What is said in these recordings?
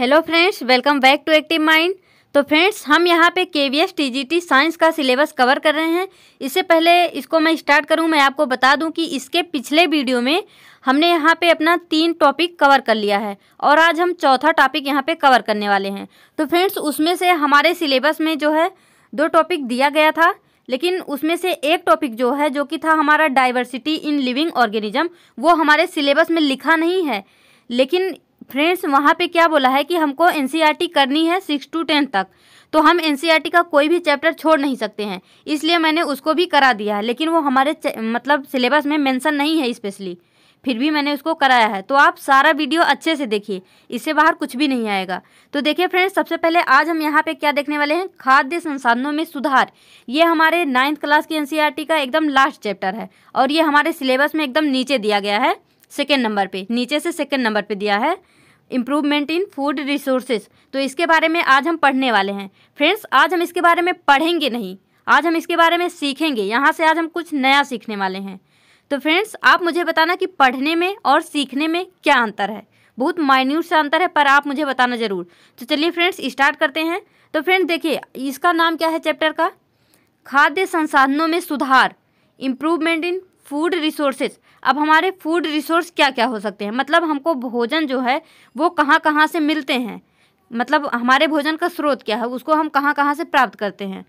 Hello friends welcome back to active mind तो friends हम यहाँ पे K V S T G T science का सिलेबस कवर कर रहे हैं इससे पहले इसको मैं स्टार्ट करूँ मैं आपको बता दूँ कि इसके पिछले वीडियो में हमने यहाँ पे अपना तीन टॉपिक कवर कर लिया है और आज हम चौथा टॉपिक यहाँ पे कवर करने वाले हैं तो फ्रेंड्स उसमें से हमारे सिलेबस में जो है दो टॉपिक दिया गया था लेकिन उसमें से एक टॉपिक जो है जो कि था हमारा डाइवर्सिटी इन लिविंग ऑर्गेनिज्म वो हमारे सिलेबस में लिखा नहीं है लेकिन फ्रेंड्स वहाँ पे क्या बोला है कि हमको एन e करनी है सिक्स टू टेन तक तो हम एन e का कोई भी चैप्टर छोड़ नहीं सकते हैं इसलिए मैंने उसको भी करा दिया है लेकिन वो हमारे मतलब सिलेबस में मेंशन नहीं है स्पेशली फिर भी मैंने उसको कराया है तो आप सारा वीडियो अच्छे से देखिए इससे बाहर कुछ भी नहीं आएगा तो देखिए फ्रेंड्स सबसे पहले आज हम यहाँ पे क्या देखने वाले हैं खाद्य संसाधनों में सुधार ये हमारे नाइन्थ क्लास की एनसीईआरटी का एकदम लास्ट चैप्टर है और ये हमारे सिलेबस में एकदम नीचे दिया गया है सेकेंड नंबर पर नीचे से सेकेंड नंबर पर दिया है इम्प्रूवमेंट इन फूड रिसोर्सेज तो इसके बारे में आज हम पढ़ने वाले हैं फ्रेंड्स आज हम इसके बारे में पढ़ेंगे नहीं आज हम इसके बारे में सीखेंगे यहाँ से आज हम कुछ नया सीखने वाले हैं तो फ्रेंड्स आप मुझे बताना कि पढ़ने में और सीखने में क्या अंतर है बहुत माइन्यूट सा अंतर है पर आप मुझे बताना ज़रूर तो चलिए फ्रेंड्स स्टार्ट करते हैं तो फ्रेंड्स देखिए इसका नाम क्या है चैप्टर का खाद्य संसाधनों में सुधार इम्प्रूवमेंट इन फूड रिसोर्सेज अब हमारे फूड रिसोर्स क्या क्या हो सकते हैं मतलब हमको भोजन जो है वो कहाँ कहाँ से मिलते हैं मतलब हमारे भोजन का स्रोत क्या है उसको हम कहाँ कहाँ से प्राप्त करते हैं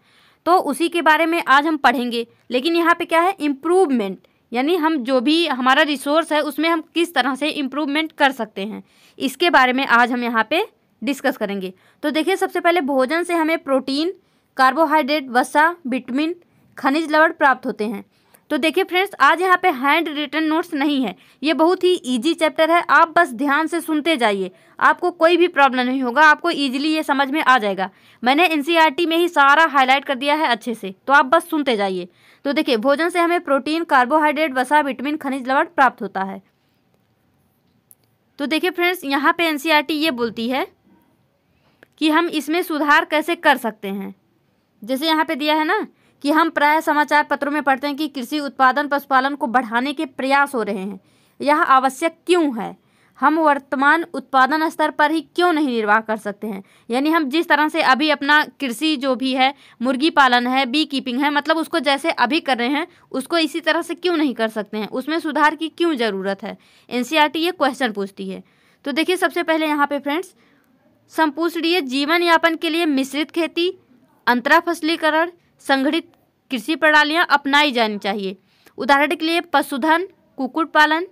तो उसी के बारे में आज हम पढ़ेंगे लेकिन यहाँ पे क्या है इम्प्रूवमेंट यानी हम जो भी हमारा रिसोर्स है उसमें हम किस तरह से इम्प्रूवमेंट कर सकते हैं इसके बारे में आज हम यहाँ पे डिस्कस करेंगे तो देखिए सबसे पहले भोजन से हमें प्रोटीन कार्बोहाइड्रेट वसा विटमिन खनिज लवण प्राप्त होते हैं तो देखिए फ्रेंड्स आज यहाँ पे हैंड रिटर्न नोट्स नहीं है ये बहुत ही ईजी चैप्टर है आप बस ध्यान से सुनते जाइए आपको कोई भी प्रॉब्लम नहीं होगा आपको ईजिली ये समझ में आ जाएगा मैंने एन e में ही सारा हाईलाइट कर दिया है अच्छे से तो आप बस सुनते जाइए तो देखिए भोजन से हमें प्रोटीन कार्बोहाइड्रेट वसा विटामिन खनिज लवट प्राप्त होता है तो देखिए फ्रेंड्स यहाँ पे एन e ये बोलती है कि हम इसमें सुधार कैसे कर सकते हैं जैसे यहाँ पे दिया है ना कि हम प्राय समाचार पत्रों में पढ़ते हैं कि कृषि उत्पादन पशुपालन को बढ़ाने के प्रयास हो रहे हैं यह आवश्यक क्यों है हम वर्तमान उत्पादन स्तर पर ही क्यों नहीं निर्वाह कर सकते हैं यानी हम जिस तरह से अभी अपना कृषि जो भी है मुर्गी पालन है बी कीपिंग है मतलब उसको जैसे अभी कर रहे हैं उसको इसी तरह से क्यों नहीं कर सकते हैं उसमें सुधार की क्यों ज़रूरत है एन e ये क्वेश्चन पूछती है तो देखिए सबसे पहले यहाँ पे फ्रेंड्स संपूर्णीय जीवन यापन के लिए मिश्रित खेती अंतरा फसलीकरण संगठित कृषि प्रणालियाँ अपनाई जानी चाहिए उदाहरण के लिए पशुधन कुकुट पालन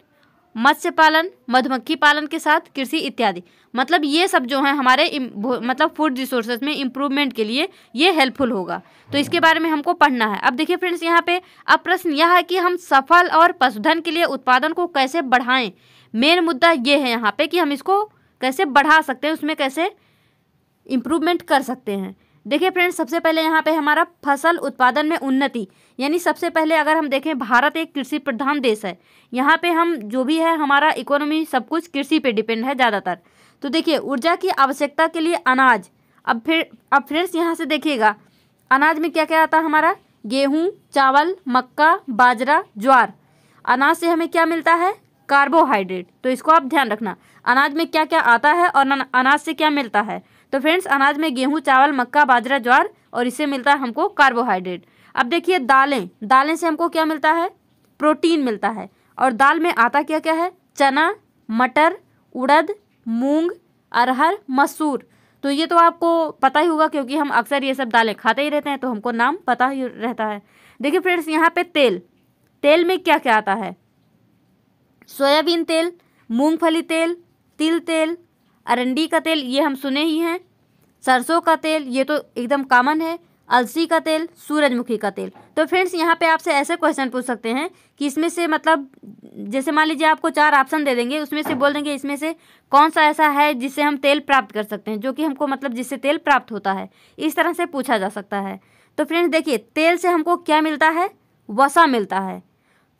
मत्स्य पालन मधुमक्खी पालन के साथ कृषि इत्यादि मतलब ये सब जो है हमारे मतलब फूड रिसोर्सेज में इम्प्रूवमेंट के लिए ये हेल्पफुल होगा तो इसके बारे में हमको पढ़ना है अब देखिए फ्रेंड्स यहाँ पे अब प्रश्न यह है कि हम सफल और पशुधन के लिए उत्पादन को कैसे बढ़ाएं मेन मुद्दा ये है यहाँ पे कि हम इसको कैसे बढ़ा सकते हैं उसमें कैसे इम्प्रूवमेंट कर सकते हैं देखिए फ्रेंड्स सबसे पहले यहाँ पे हमारा फसल उत्पादन में उन्नति यानी सबसे पहले अगर हम देखें भारत एक कृषि प्रधान देश है यहाँ पे हम जो भी है हमारा इकोनॉमी सब कुछ कृषि पे डिपेंड है ज़्यादातर तो देखिए ऊर्जा की आवश्यकता के लिए अनाज अब फिर अब फ्रेंड्स यहाँ से देखिएगा अनाज में क्या क्या आता है हमारा गेहूँ चावल मक्का बाजरा ज्वार अनाज से हमें क्या मिलता है कार्बोहाइड्रेट तो इसको आप ध्यान रखना अनाज में क्या क्या आता है और अनाज से क्या मिलता है तो फ्रेंड्स अनाज में गेहूँ चावल मक्का बाजरा ज्वार और इससे मिलता है हमको कार्बोहाइड्रेट अब देखिए दालें दालें से हमको क्या मिलता है प्रोटीन मिलता है और दाल में आता क्या क्या है चना मटर उड़द मूंग अरहर मसूर तो ये तो आपको पता ही होगा क्योंकि हम अक्सर ये सब दालें खाते ही रहते हैं तो हमको नाम पता ही रहता है देखिए फ्रेंड्स यहाँ पे तेल तेल में क्या क्या आता है सोयाबीन तेल मूंगफली तेल तिल तेल अरंडी का तेल ये हम सुने ही हैं सरसों का तेल ये तो एकदम कॉमन है अलसी का तेल सूरजमुखी का तेल तो फ्रेंड्स यहाँ पे आपसे ऐसे क्वेश्चन पूछ सकते हैं कि इसमें से मतलब जैसे मान लीजिए आपको चार ऑप्शन दे देंगे उसमें से बोल देंगे इसमें से कौन सा ऐसा है जिससे हम तेल प्राप्त कर सकते हैं जो कि हमको मतलब जिससे तेल प्राप्त होता है इस तरह से पूछा जा सकता है तो फ्रेंड्स देखिए तेल से हमको क्या मिलता है वसा मिलता है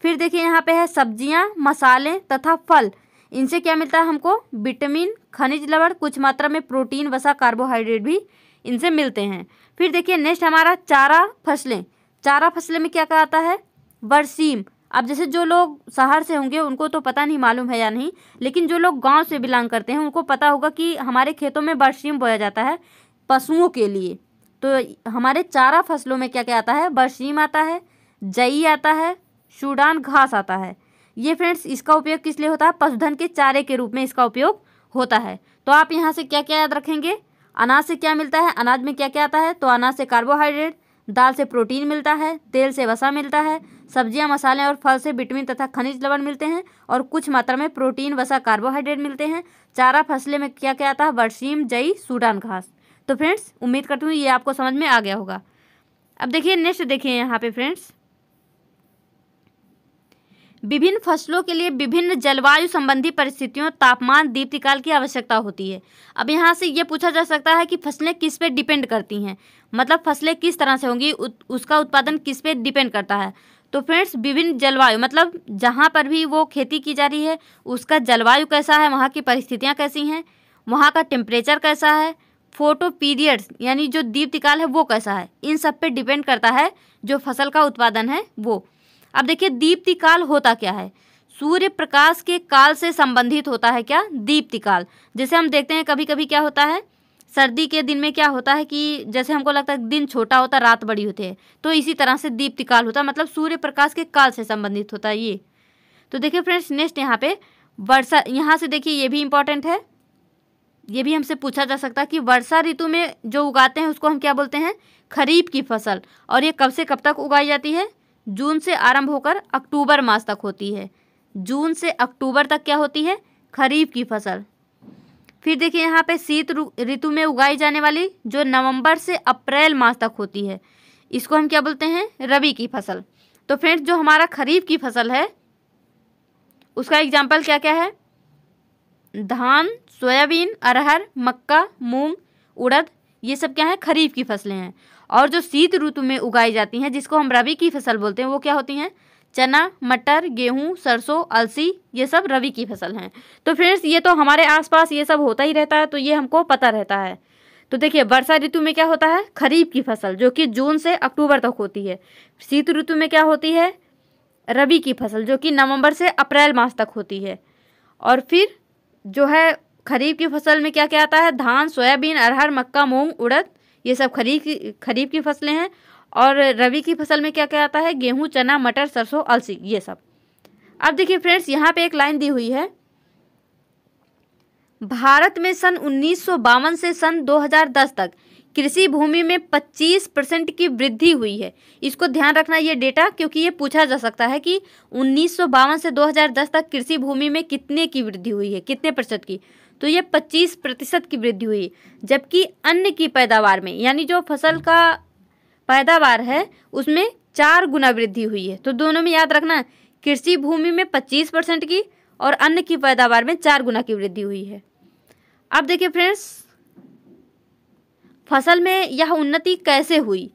फिर देखिए यहाँ पे है सब्जियाँ मसाले तथा फल इनसे क्या मिलता है हमको विटामिन खनिज लवण कुछ मात्रा में प्रोटीन वसा कार्बोहाइड्रेट भी इनसे मिलते हैं फिर देखिए नेक्स्ट हमारा चारा फसलें चारा फसलें में क्या क्या आता है बरसीम अब जैसे जो लोग शहर से होंगे उनको तो पता नहीं मालूम है या नहीं लेकिन जो लोग गांव से बिलोंग करते हैं उनको पता होगा कि हमारे खेतों में बरसीम बोया जाता है पशुओं के लिए तो हमारे चारा फसलों में क्या क्या आता है बरसीम आता है जई आता है शूडान घास आता है ये फ्रेंड्स इसका उपयोग किस लिए होता है पशुधन के चारे के रूप में इसका उपयोग होता है तो आप यहाँ से क्या क्या याद रखेंगे अनाज से क्या मिलता है अनाज में क्या क्या आता है तो अनाज से कार्बोहाइड्रेट दाल से प्रोटीन मिलता है तेल से वसा मिलता है सब्जियां मसाले और फल से विटामिन तथा खनिज लवण मिलते हैं और कुछ मात्रा में प्रोटीन वसा कार्बोहाइड्रेट मिलते हैं चारा फसलें में क्या क्या आता है बरसीम जई सूडान घास तो फ्रेंड्स उम्मीद करती हूँ ये आपको समझ में आ गया होगा अब देखिए नेक्स्ट देखिए यहाँ पे फ्रेंड्स विभिन्न फसलों के लिए विभिन्न जलवायु संबंधी परिस्थितियों तापमान दीप्तिकाल की आवश्यकता होती है अब यहाँ से ये पूछा जा सकता है कि फसलें किस पे डिपेंड करती हैं मतलब फसलें किस तरह से होंगी उत, उसका उत्पादन किस पे डिपेंड करता है तो फ्रेंड्स विभिन्न जलवायु मतलब जहाँ पर भी वो खेती की जा रही है उसका जलवायु कैसा है वहाँ की परिस्थितियाँ कैसी हैं वहाँ का टेम्परेचर कैसा है फोटो पीरियड्स यानी जो दीप्तिकाल है वो कैसा है इन सब पे डिपेंड करता है जो फसल का उत्पादन है वो अब देखिए दीप्ति काल होता क्या है सूर्य प्रकाश के काल से संबंधित होता है क्या दीप्ति काल जैसे हम देखते हैं कभी कभी क्या होता है सर्दी के दिन में क्या होता है कि जैसे हमको लगता है दिन छोटा होता रात बड़ी होती है तो इसी तरह से दीप्ति काल होता है मतलब सूर्य प्रकाश के काल से संबंधित होता है ये तो देखिए फ्रेंड्स नेक्स्ट यहाँ पे वर्षा यहाँ से देखिए ये भी इम्पॉर्टेंट है ये भी हमसे पूछा जा सकता है कि वर्षा ऋतु में जो उगाते हैं उसको हम क्या बोलते हैं खरीफ की फसल और ये कब से कब तक उगाई जाती है जून से आरंभ होकर अक्टूबर मास तक होती है जून से अक्टूबर तक क्या होती है खरीफ की फसल फिर देखिए यहाँ पे शीत ऋतु में उगाई जाने वाली जो नवंबर से अप्रैल मास तक होती है इसको हम क्या बोलते हैं रबी की फसल तो फ्रेंड्स जो हमारा खरीफ की फसल है उसका एग्जाम्पल क्या क्या है धान सोयाबीन अरहर मक्का मूंग उड़द ये सब क्या है खरीफ की फसलें हैं और जो शीत ऋतु में उगाई जाती हैं जिसको हम रबी की फसल बोलते हैं वो क्या होती हैं चना मटर गेहूं सरसों अलसी ये सब रबी की फसल हैं तो फ्रेंड्स ये तो हमारे आसपास ये सब होता ही रहता है तो ये हमको पता रहता है तो देखिए वर्षा ऋतु में क्या होता है खरीफ की फसल जो कि जून से अक्टूबर तक होती है शीत ऋतु में क्या होती है रबी की फसल जो कि नवंबर से अप्रैल मास तक होती है और फिर जो है खरीफ की फसल में क्या क्या आता है धान सोयाबीन अरहर मक्का मूंग उड़द ये सब खरीफ की खरीफ की फसलें हैं और रबी की फसल में क्या क्या आता है गेहूँ चना मटर सरसों अलसी ये सब अब देखिए फ्रेंड्स यहाँ पे एक लाइन दी हुई है भारत में सन उन्नीस से सन 2010 तक कृषि भूमि में 25 परसेंट की वृद्धि हुई है इसको ध्यान रखना ये डेटा क्योंकि ये पूछा जा सकता है कि उन्नीस से 2010 तक कृषि भूमि में कितने की वृद्धि हुई है कितने प्रतिशत की तो ये 25 प्रतिशत की वृद्धि हुई जबकि अन्न की पैदावार में यानी जो फसल का पैदावार है उसमें चार गुना वृद्धि हुई है तो दोनों में याद रखना कृषि भूमि में पच्चीस परसेंट की और अन्न की पैदावार में चार गुना की वृद्धि हुई है अब देखिए फ्रेंड्स फसल में यह उन्नति कैसे हुई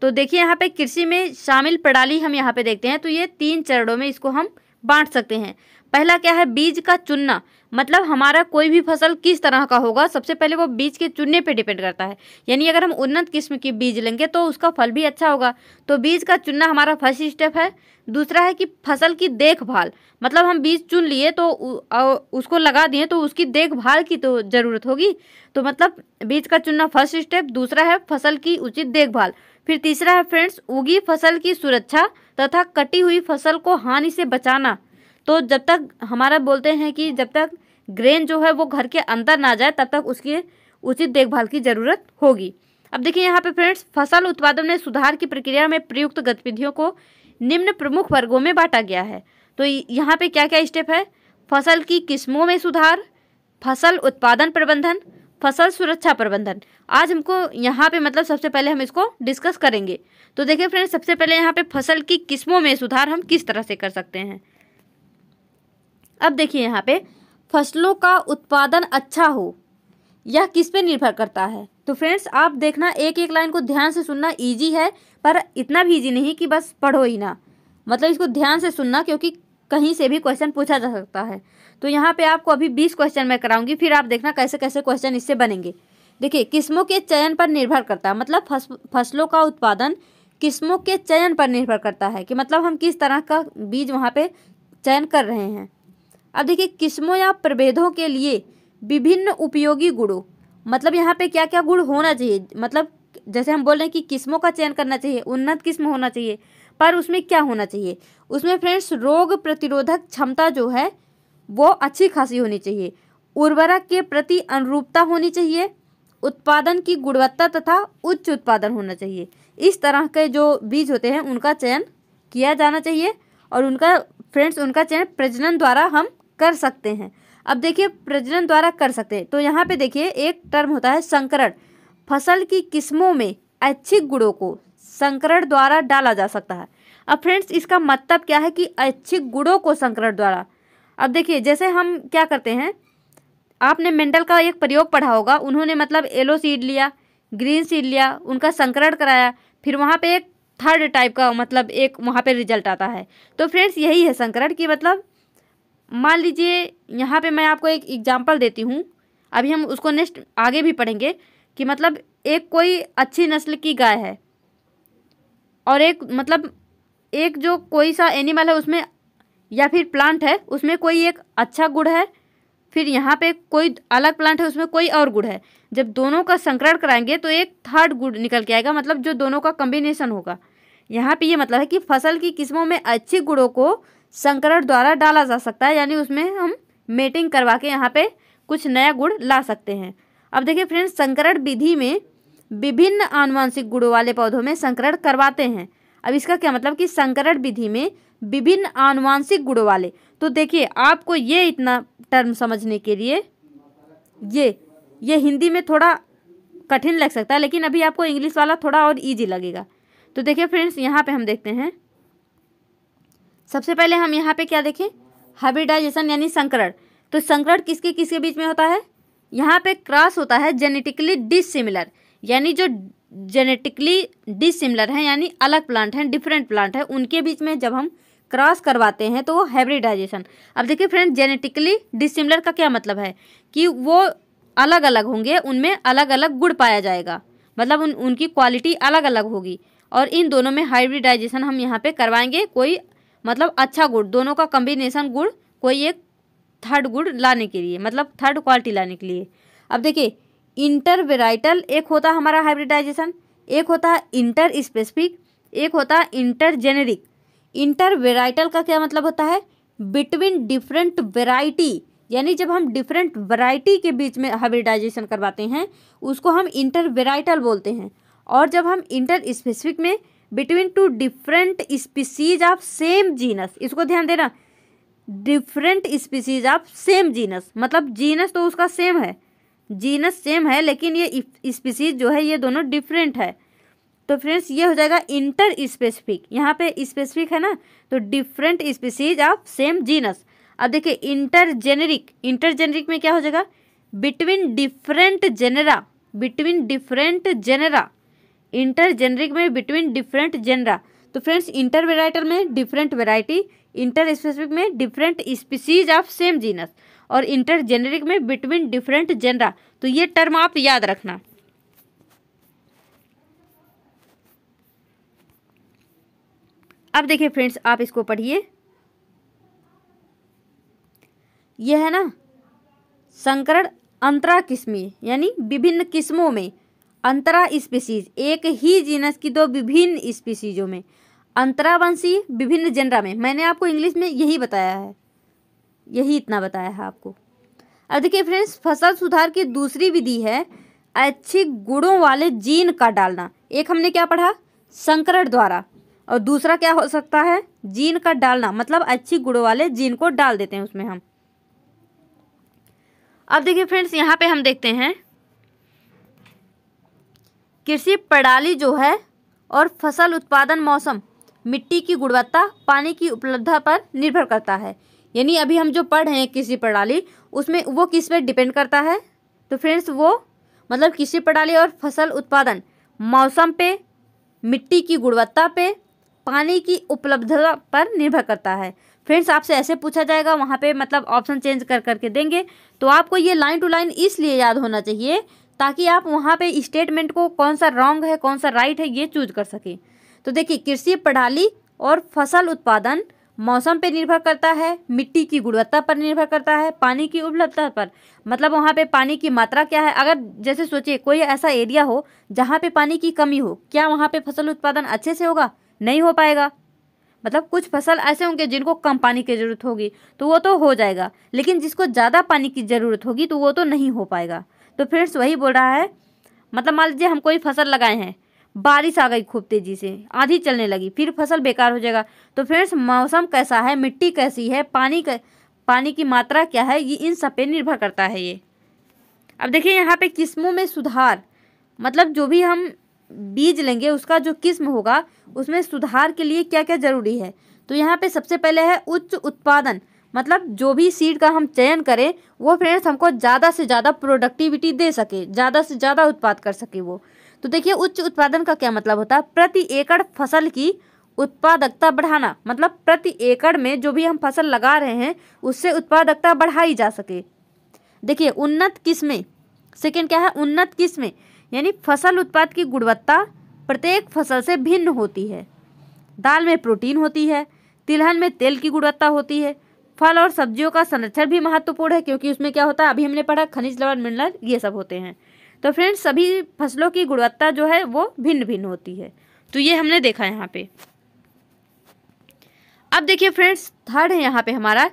तो देखिए यहाँ पे कृषि में शामिल प्रणाली हम यहाँ पे देखते हैं तो ये तीन चरणों में इसको हम बांट सकते हैं पहला क्या है बीज का चुनना मतलब हमारा कोई भी फसल किस तरह का होगा सबसे पहले वो बीज के चुनने पे डिपेंड करता है यानी अगर हम उन्नत किस्म के बीज लेंगे तो उसका फल भी अच्छा होगा तो बीज का चुनना हमारा फर्स्ट स्टेप है दूसरा है कि फसल की देखभाल मतलब हम बीज चुन लिए तो उसको लगा दिए तो उसकी देखभाल की तो ज़रूरत होगी तो मतलब बीज का चुनना फर्स्ट स्टेप दूसरा है फसल की उचित देखभाल फिर तीसरा है फ्रेंड्स उगी फसल की सुरक्षा तथा कटी हुई फसल को हानि से बचाना तो जब तक हमारा बोलते हैं कि जब तक ग्रेन जो है वो घर के अंदर ना जाए तब तक उसकी उचित देखभाल की जरूरत होगी अब देखिए यहाँ पे फ्रेंड्स फसल उत्पादन में सुधार की प्रक्रिया में प्रयुक्त गतिविधियों को निम्न प्रमुख वर्गों में बांटा गया है तो यहाँ पे क्या क्या स्टेप है फसल की किस्मों में सुधार फसल उत्पादन प्रबंधन फसल सुरक्षा प्रबंधन आज हमको यहाँ पे मतलब सबसे पहले हम इसको डिस्कस करेंगे तो देखिए फ्रेंड्स सबसे पहले यहाँ पे फसल की किस्मों में सुधार हम किस तरह से कर सकते हैं अब देखिए यहाँ पे फसलों का उत्पादन अच्छा हो यह किस पे निर्भर करता है तो फ्रेंड्स आप देखना एक एक लाइन को ध्यान से सुनना ईजी है पर इतना भी ईजी नहीं कि बस पढ़ो ही ना मतलब इसको ध्यान से सुनना क्योंकि कहीं से भी क्वेश्चन पूछा जा सकता है तो यहाँ पे आपको अभी बीस क्वेश्चन मैं कराऊंगी फिर आप देखना कैसे कैसे क्वेश्चन इससे बनेंगे देखिए किस्मों के चयन पर निर्भर करता है मतलब फस, फसलों का उत्पादन किस्मों के चयन पर निर्भर करता है कि मतलब हम किस तरह का बीज वहाँ पर चयन कर रहे हैं अब देखिए किस्मों या प्रभेदों के लिए विभिन्न उपयोगी गुणों मतलब यहाँ पे क्या क्या गुण होना चाहिए मतलब जैसे हम बोल रहे हैं कि किस्मों का चयन करना चाहिए उन्नत किस्म होना चाहिए पर उसमें क्या होना चाहिए उसमें फ्रेंड्स रोग प्रतिरोधक क्षमता जो है वो अच्छी खासी होनी चाहिए उर्वरक के प्रति अनुरूपता होनी चाहिए उत्पादन की गुणवत्ता तथा उच्च उत्पादन होना चाहिए इस तरह के जो बीज होते हैं उनका चयन किया जाना चाहिए और उनका फ्रेंड्स उनका चयन प्रजनन द्वारा हम कर सकते हैं अब देखिए प्रजनन द्वारा कर सकते हैं तो यहाँ पे देखिए एक टर्म होता है संकरण फसल की किस्मों में ऐच्छिक गुणों को संकरण द्वारा डाला जा सकता है अब फ्रेंड्स इसका मतलब क्या है कि ऐच्छिक गुणों को संकरण द्वारा अब देखिए जैसे हम क्या करते हैं आपने मेंडल का एक प्रयोग पढ़ा होगा उन्होंने मतलब येलो सीड लिया ग्रीन सीड लिया उनका संकरण कराया फिर वहाँ पे एक थर्ड टाइप का मतलब एक वहाँ पे रिजल्ट आता है तो फ्रेंड्स यही है संकरण कि मतलब मान लीजिए यहाँ पे मैं आपको एक एग्जाम्पल देती हूँ अभी हम उसको नेक्स्ट आगे भी पढ़ेंगे कि मतलब एक कोई अच्छी नस्ल की गाय है और एक मतलब एक जो कोई सा एनिमल है उसमें या फिर प्लांट है उसमें कोई एक अच्छा गुड़ है फिर यहाँ पे कोई अलग प्लांट है उसमें कोई और गुड़ है जब दोनों का संकरण कराएंगे तो एक थर्ड गुड़ निकल के आएगा मतलब जो दोनों का कम्बिनेशन होगा यहाँ पे ये मतलब है कि फसल की किस्मों में अच्छी गुड़ों को संकरण द्वारा डाला जा सकता है यानी उसमें हम मेटिंग करवा के यहाँ पे कुछ नया गुड़ ला सकते हैं अब देखिए फ्रेंड्स संकरण विधि में विभिन्न आनुवंशिक गुणों वाले पौधों में संकरण करवाते हैं अब इसका क्या मतलब कि संकरण विधि में विभिन्न आनुवंशिक गुणों वाले तो देखिए आपको ये इतना टर्म समझने के लिए ये ये हिंदी में थोड़ा कठिन लग सकता है लेकिन अभी आपको इंग्लिश वाला थोड़ा और ईजी लगेगा तो देखिए फ्रेंड्स यहाँ पे हम देखते हैं सबसे पहले हम यहाँ पे क्या देखें हाइब्रिडाइजेशन यानी संकरण तो संकरण किसके किसके बीच में होता है यहाँ पे क्रॉस होता है जेनेटिकली डिसिमिलर यानी जो जेनेटिकली डिसिमिलर हैं यानी अलग प्लांट हैं डिफरेंट प्लांट हैं उनके बीच में जब हम क्रॉस करवाते हैं तो वो हाइब्रिडाइजेशन अब देखिए फ्रेंड जेनेटिकली डिसिमिलर का क्या मतलब है कि वो अलग अलग होंगे उनमें अलग अलग गुड़ पाया जाएगा मतलब उन उनकी क्वालिटी अलग अलग होगी और इन दोनों में हाइब्रिडाइजेशन हम यहाँ पे करवाएंगे कोई मतलब अच्छा गुड़ दोनों का कम्बिनेशन गुड़ कोई एक थर्ड गुड़ लाने के लिए मतलब थर्ड क्वालिटी लाने के लिए अब देखिए इंटर वेराइटल एक होता है हमारा हाइब्रिडाइजेशन एक होता है इंटर स्पेसिफिक एक होता है इंटर जेनेरिक इंटर वेराइटल का क्या मतलब होता है बिटवीन डिफरेंट वेराइटी यानी जब हम डिफरेंट वेराइटी के बीच में हाइब्रिडाइजेशन करवाते हैं उसको हम इंटर वेराइटल बोलते हैं और जब हम इंटर स्पेसिफिक में between two different species of same genus इसको ध्यान देना different species of same genus मतलब जीनस तो उसका सेम है जीनस सेम है लेकिन ये स्पीसीज जो है ये दोनों डिफरेंट है तो फ्रेंड्स ये हो जाएगा इंटर स्पेसिफिक यहाँ पे स्पेसिफिक है ना तो different species of same genus अब देखिए इंटर जेनेरिक इंटर जेनेरिक में क्या हो जाएगा between different genera between different genera intergeneric में बिटवीन डिफरेंट जेनरा तो फ्रेंड्स इंटर वेराइटर में डिफरेंट वेराइटी इंटर स्पेसिफिक में different species of same genus और इंटर जेनरिक में बिटवीन डिफरेंट जेनरा तो ये टर्म आप याद रखना अब देखिए फ्रेंड्स आप इसको पढ़िए यह है ना संकरण अंतरा किस्मी यानी विभिन्न किस्मों में अंतरा स्पीसीज एक ही जीनस की दो विभिन्न स्पीसीजों में अंतरावंशी विभिन्न जनरा में मैंने आपको इंग्लिश में यही बताया है यही इतना बताया है आपको अब देखिए फ्रेंड्स फसल सुधार की दूसरी विधि है अच्छे गुणों वाले जीन का डालना एक हमने क्या पढ़ा संकरण द्वारा और दूसरा क्या हो सकता है जीन का डालना मतलब अच्छी गुणों वाले जीन को डाल देते हैं उसमें हम अब देखिए फ्रेंड्स यहाँ पे हम देखते हैं कृषि प्रणाली जो है और फसल उत्पादन मौसम मिट्टी की गुणवत्ता पानी की उपलब्धता पर निर्भर करता है यानी अभी हम जो पढ़ रहे हैं कृषि प्रणाली उसमें वो किस पर डिपेंड करता है तो फ्रेंड्स वो मतलब कृषि प्रणाली और फसल उत्पादन मौसम पे मिट्टी की गुणवत्ता पे पानी की उपलब्धता पर निर्भर करता है फ्रेंड्स आपसे ऐसे पूछा जाएगा वहाँ पे मतलब ऑप्शन चेंज कर करके देंगे तो आपको ये लाइन टू लाइन इसलिए याद होना चाहिए ताकि आप वहाँ पे स्टेटमेंट को कौन सा रॉन्ग है कौन सा राइट है ये चूज कर सकें तो देखिए कृषि प्रणाली और फसल उत्पादन मौसम पर निर्भर करता है मिट्टी की गुणवत्ता पर निर्भर करता है पानी की उपलब्धता पर मतलब वहाँ पे पानी की मात्रा क्या है अगर जैसे सोचिए कोई ऐसा एरिया हो जहाँ पे पानी की कमी हो क्या वहाँ पे फसल उत्पादन अच्छे से होगा नहीं हो पाएगा मतलब कुछ फसल ऐसे होंगे जिनको कम पानी की ज़रूरत होगी तो वो तो हो जाएगा लेकिन जिसको ज़्यादा पानी की ज़रूरत होगी तो वो तो नहीं हो पाएगा तो फ्रेंड्स वही बोल रहा है मतलब मान लीजिए हम कोई फसल लगाए हैं बारिश आ गई खूब तेज़ी से आधी चलने लगी फिर फसल बेकार हो जाएगा तो फ्रेंड्स मौसम कैसा है मिट्टी कैसी है पानी क, पानी की मात्रा क्या है ये इन सब पे निर्भर करता है ये अब देखिए यहाँ पे किस्मों में सुधार मतलब जो भी हम बीज लेंगे उसका जो किस्म होगा उसमें सुधार के लिए क्या क्या ज़रूरी है तो यहाँ पे सबसे पहले है उच्च उत्पादन मतलब जो भी सीड का हम चयन करें वो फ्रेंड्स हमको ज़्यादा से ज़्यादा प्रोडक्टिविटी दे सके ज़्यादा से ज़्यादा उत्पाद कर सके वो तो देखिए उच्च उत्पादन का क्या मतलब होता है प्रति एकड़ फसल की उत्पादकता बढ़ाना मतलब प्रति एकड़ में जो भी हम फसल लगा रहे हैं उससे उत्पादकता बढ़ाई जा सके देखिए उन्नत किस्में सेकेंड क्या है उन्नत किस्में यानी फसल उत्पाद की गुणवत्ता प्रत्येक फसल से भिन्न होती है दाल में प्रोटीन होती है तिलहन में तेल की गुणवत्ता होती है फल और सब्जियों का संरक्षण भी महत्वपूर्ण है क्योंकि उसमें क्या होता है अभी हमने पढ़ा खनिज लवण मिनरल ये सब होते हैं तो फ्रेंड्स सभी फसलों की गुणवत्ता जो है वो भिन्न भिन्न होती है तो ये हमने देखा यहाँ पे अब देखिए फ्रेंड्स थर्ड है यहाँ पे हमारा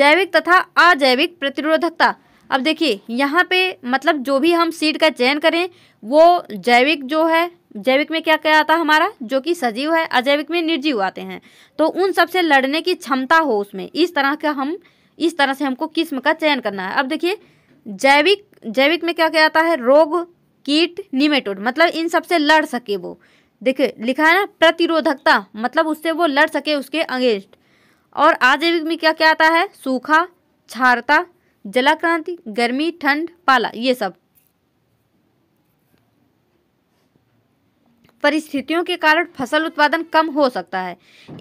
जैविक तथा अजैविक प्रतिरोधकता अब देखिए यहाँ पे मतलब जो भी हम सीड का चयन करें वो जैविक जो है जैविक में क्या क्या आता है हमारा जो कि सजीव है अजैविक में निर्जीव आते हैं तो उन सबसे लड़ने की क्षमता हो उसमें इस तरह का हम इस तरह से हमको किस्म का चयन करना है अब देखिए जैविक जैविक में क्या क्या आता है रोग कीट निमेटोड मतलब इन सबसे लड़ सके वो देखिए लिखा है ना प्रतिरोधकता मतलब उससे वो लड़ सके उसके अगेंस्ट और आजैविक में क्या क्या आता है सूखा क्षारता जलाक्रांति गर्मी ठंड पाला ये सब परिस्थितियों के कारण फसल उत्पादन कम हो सकता है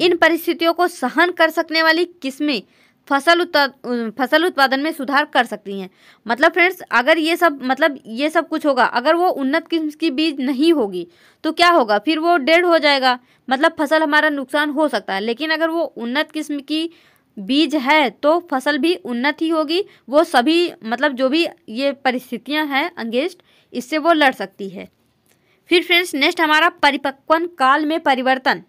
इन परिस्थितियों को सहन कर सकने वाली किस्में फसल उत्पाद फसल उत्पादन में सुधार कर सकती हैं मतलब फ्रेंड्स अगर ये सब मतलब ये सब कुछ होगा अगर वो उन्नत किस्म की बीज नहीं होगी तो क्या होगा फिर वो डेढ़ हो जाएगा मतलब फसल हमारा नुकसान हो सकता है लेकिन अगर वो उन्नत किस्म की बीज है तो फसल भी उन्नत ही होगी वो सभी मतलब जो भी ये परिस्थितियाँ हैं अंगेस्ट इससे वो लड़ सकती है फिर फ्रेंड्स नेक्स्ट हमारा परिपक्वन काल में परिवर्तन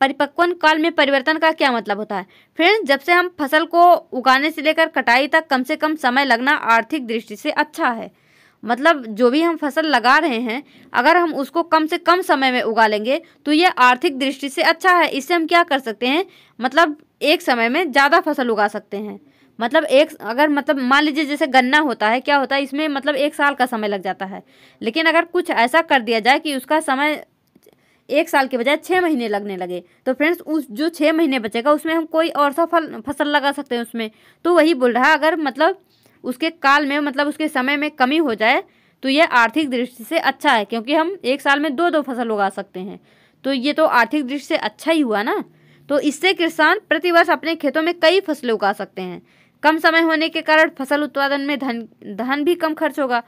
परिपक्वन काल में परिवर्तन का क्या मतलब होता है फ्रेंड्स जब से हम फसल को उगाने से लेकर कटाई तक कम से कम समय लगना आर्थिक दृष्टि से अच्छा है मतलब जो भी हम फसल लगा रहे हैं अगर हम उसको कम से कम समय में उगा लेंगे तो ये आर्थिक दृष्टि से अच्छा है इससे हम क्या कर सकते हैं मतलब एक समय में ज़्यादा फसल उगा सकते हैं मतलब एक अगर मतलब मान लीजिए जैसे गन्ना होता है क्या होता है इसमें मतलब एक साल का समय लग जाता है लेकिन अगर कुछ ऐसा कर दिया जाए कि उसका समय एक साल के बजाय छः महीने लगने लगे तो फ्रेंड्स उस जो छः महीने बचेगा उसमें हम कोई और सा फल फसल लगा सकते हैं उसमें तो वही बोल रहा है अगर मतलब उसके काल में मतलब उसके समय में कमी हो जाए तो यह आर्थिक दृष्टि से अच्छा है क्योंकि हम एक साल में दो दो फसल उगा सकते हैं तो ये तो आर्थिक दृष्टि से अच्छा ही हुआ ना तो इससे किसान प्रतिवर्ष अपने खेतों में कई फसलें उगा सकते हैं कम समय होने के कारण फसल उत्पादन में धन धन भी कम खर्च होगा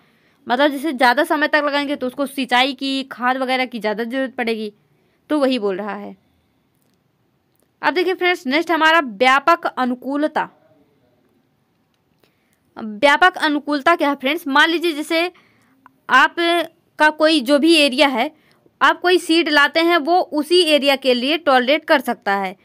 मतलब जैसे ज़्यादा समय तक लगाएंगे तो उसको सिंचाई की खाद वगैरह की ज़्यादा जरूरत पड़ेगी तो वही बोल रहा है अब देखिए फ्रेंड्स नेक्स्ट हमारा व्यापक अनुकूलता व्यापक अनुकूलता क्या है फ्रेंड्स मान लीजिए जैसे आप का कोई जो भी एरिया है आप कोई सीड लाते हैं वो उसी एरिया के लिए टॉलरेट कर सकता है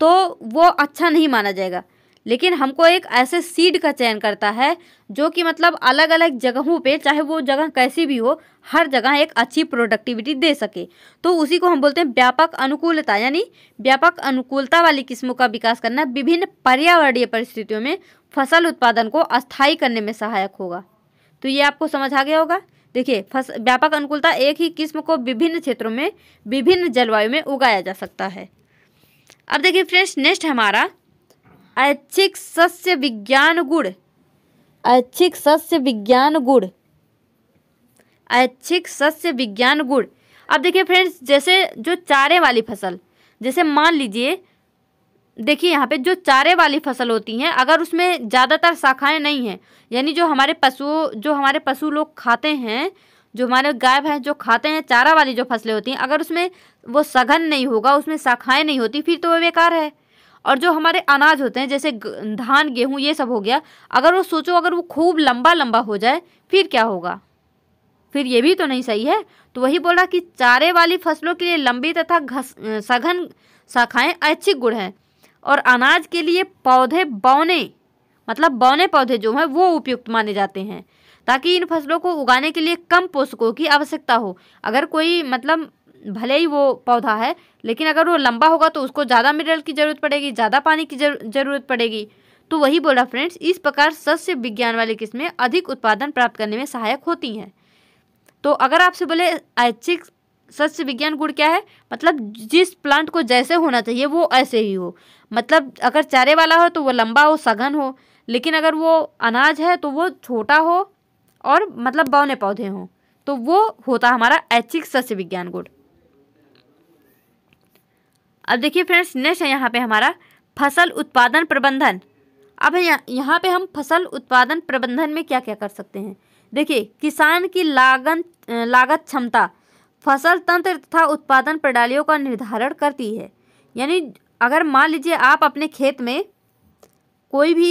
तो वो अच्छा नहीं माना जाएगा लेकिन हमको एक ऐसे सीड का चयन करता है जो कि मतलब अलग अलग जगहों पे चाहे वो जगह कैसी भी हो हर जगह एक अच्छी प्रोडक्टिविटी दे सके तो उसी को हम बोलते हैं व्यापक अनुकूलता यानी व्यापक अनुकूलता वाली किस्मों का विकास करना विभिन्न पर्यावरणीय परिस्थितियों में फसल उत्पादन को अस्थायी करने में सहायक होगा तो ये आपको समझ आ गया होगा देखिए फस व्यापक अनुकूलता एक ही किस्म को विभिन्न क्षेत्रों में विभिन्न जलवायु में उगाया जा सकता है अब देखिए फ्रेंड्स नेक्स्ट हमारा ऐच्छिक सस्य विज्ञान गुण ऐच्छिक सस्य विज्ञान गुण ऐच्छिक सस्य विज्ञान गुण अब देखिए फ्रेंड्स जैसे जो चारे वाली फसल जैसे मान लीजिए देखिए यहाँ पे जो चारे वाली फसल होती हैं अगर उसमें ज़्यादातर शाखाएं नहीं हैं यानी जो हमारे पशुओं जो हमारे पशु लोग खाते हैं जो हमारे गाय भैंस जो खाते हैं चारा वाली जो फसलें होती हैं अगर उसमें वो सघन नहीं होगा उसमें शाखाएं नहीं होती फिर तो वह बेकार है और जो हमारे अनाज होते हैं जैसे धान गेहूँ ये सब हो गया अगर वो सोचो अगर वो खूब लंबा लंबा हो जाए फिर क्या होगा फिर ये भी तो नहीं सही है तो वही बोल रहा कि चारे वाली फसलों के लिए लंबी तथा घस सघन शाखाएँ अच्छी गुण हैं और अनाज के लिए पौधे बौने मतलब बौने पौधे जो हैं वो उपयुक्त माने जाते हैं ताकि इन फसलों को उगाने के लिए कम पोषकों की आवश्यकता हो अगर कोई मतलब भले ही वो पौधा है लेकिन अगर वो लंबा होगा तो उसको ज़्यादा मिनरल की ज़रूरत पड़ेगी ज़्यादा पानी की ज़रूरत पड़ेगी तो वही बोला फ्रेंड्स इस प्रकार सस्य विज्ञान वाली किस्में अधिक उत्पादन प्राप्त करने में सहायक होती हैं तो अगर आपसे बोले ऐच्छिक सस्य विज्ञान गुण क्या है मतलब जिस प्लांट को जैसे होना चाहिए वो ऐसे ही हो मतलब अगर चारे वाला हो तो वो लंबा हो सघन हो लेकिन अगर वो अनाज है तो वो छोटा हो और मतलब बौने पौधे हों तो वो होता हमारा ऐच्छिक सस्य विज्ञान गुण अब देखिए फ्रेंड्स नेक्स्ट है यहाँ पे हमारा फसल उत्पादन प्रबंधन अब यहाँ पे हम फसल उत्पादन प्रबंधन में क्या क्या कर सकते हैं देखिए किसान की लागन लागत क्षमता फसल तंत्र तथा उत्पादन प्रणालियों का निर्धारण करती है यानी अगर मान लीजिए आप अपने खेत में कोई भी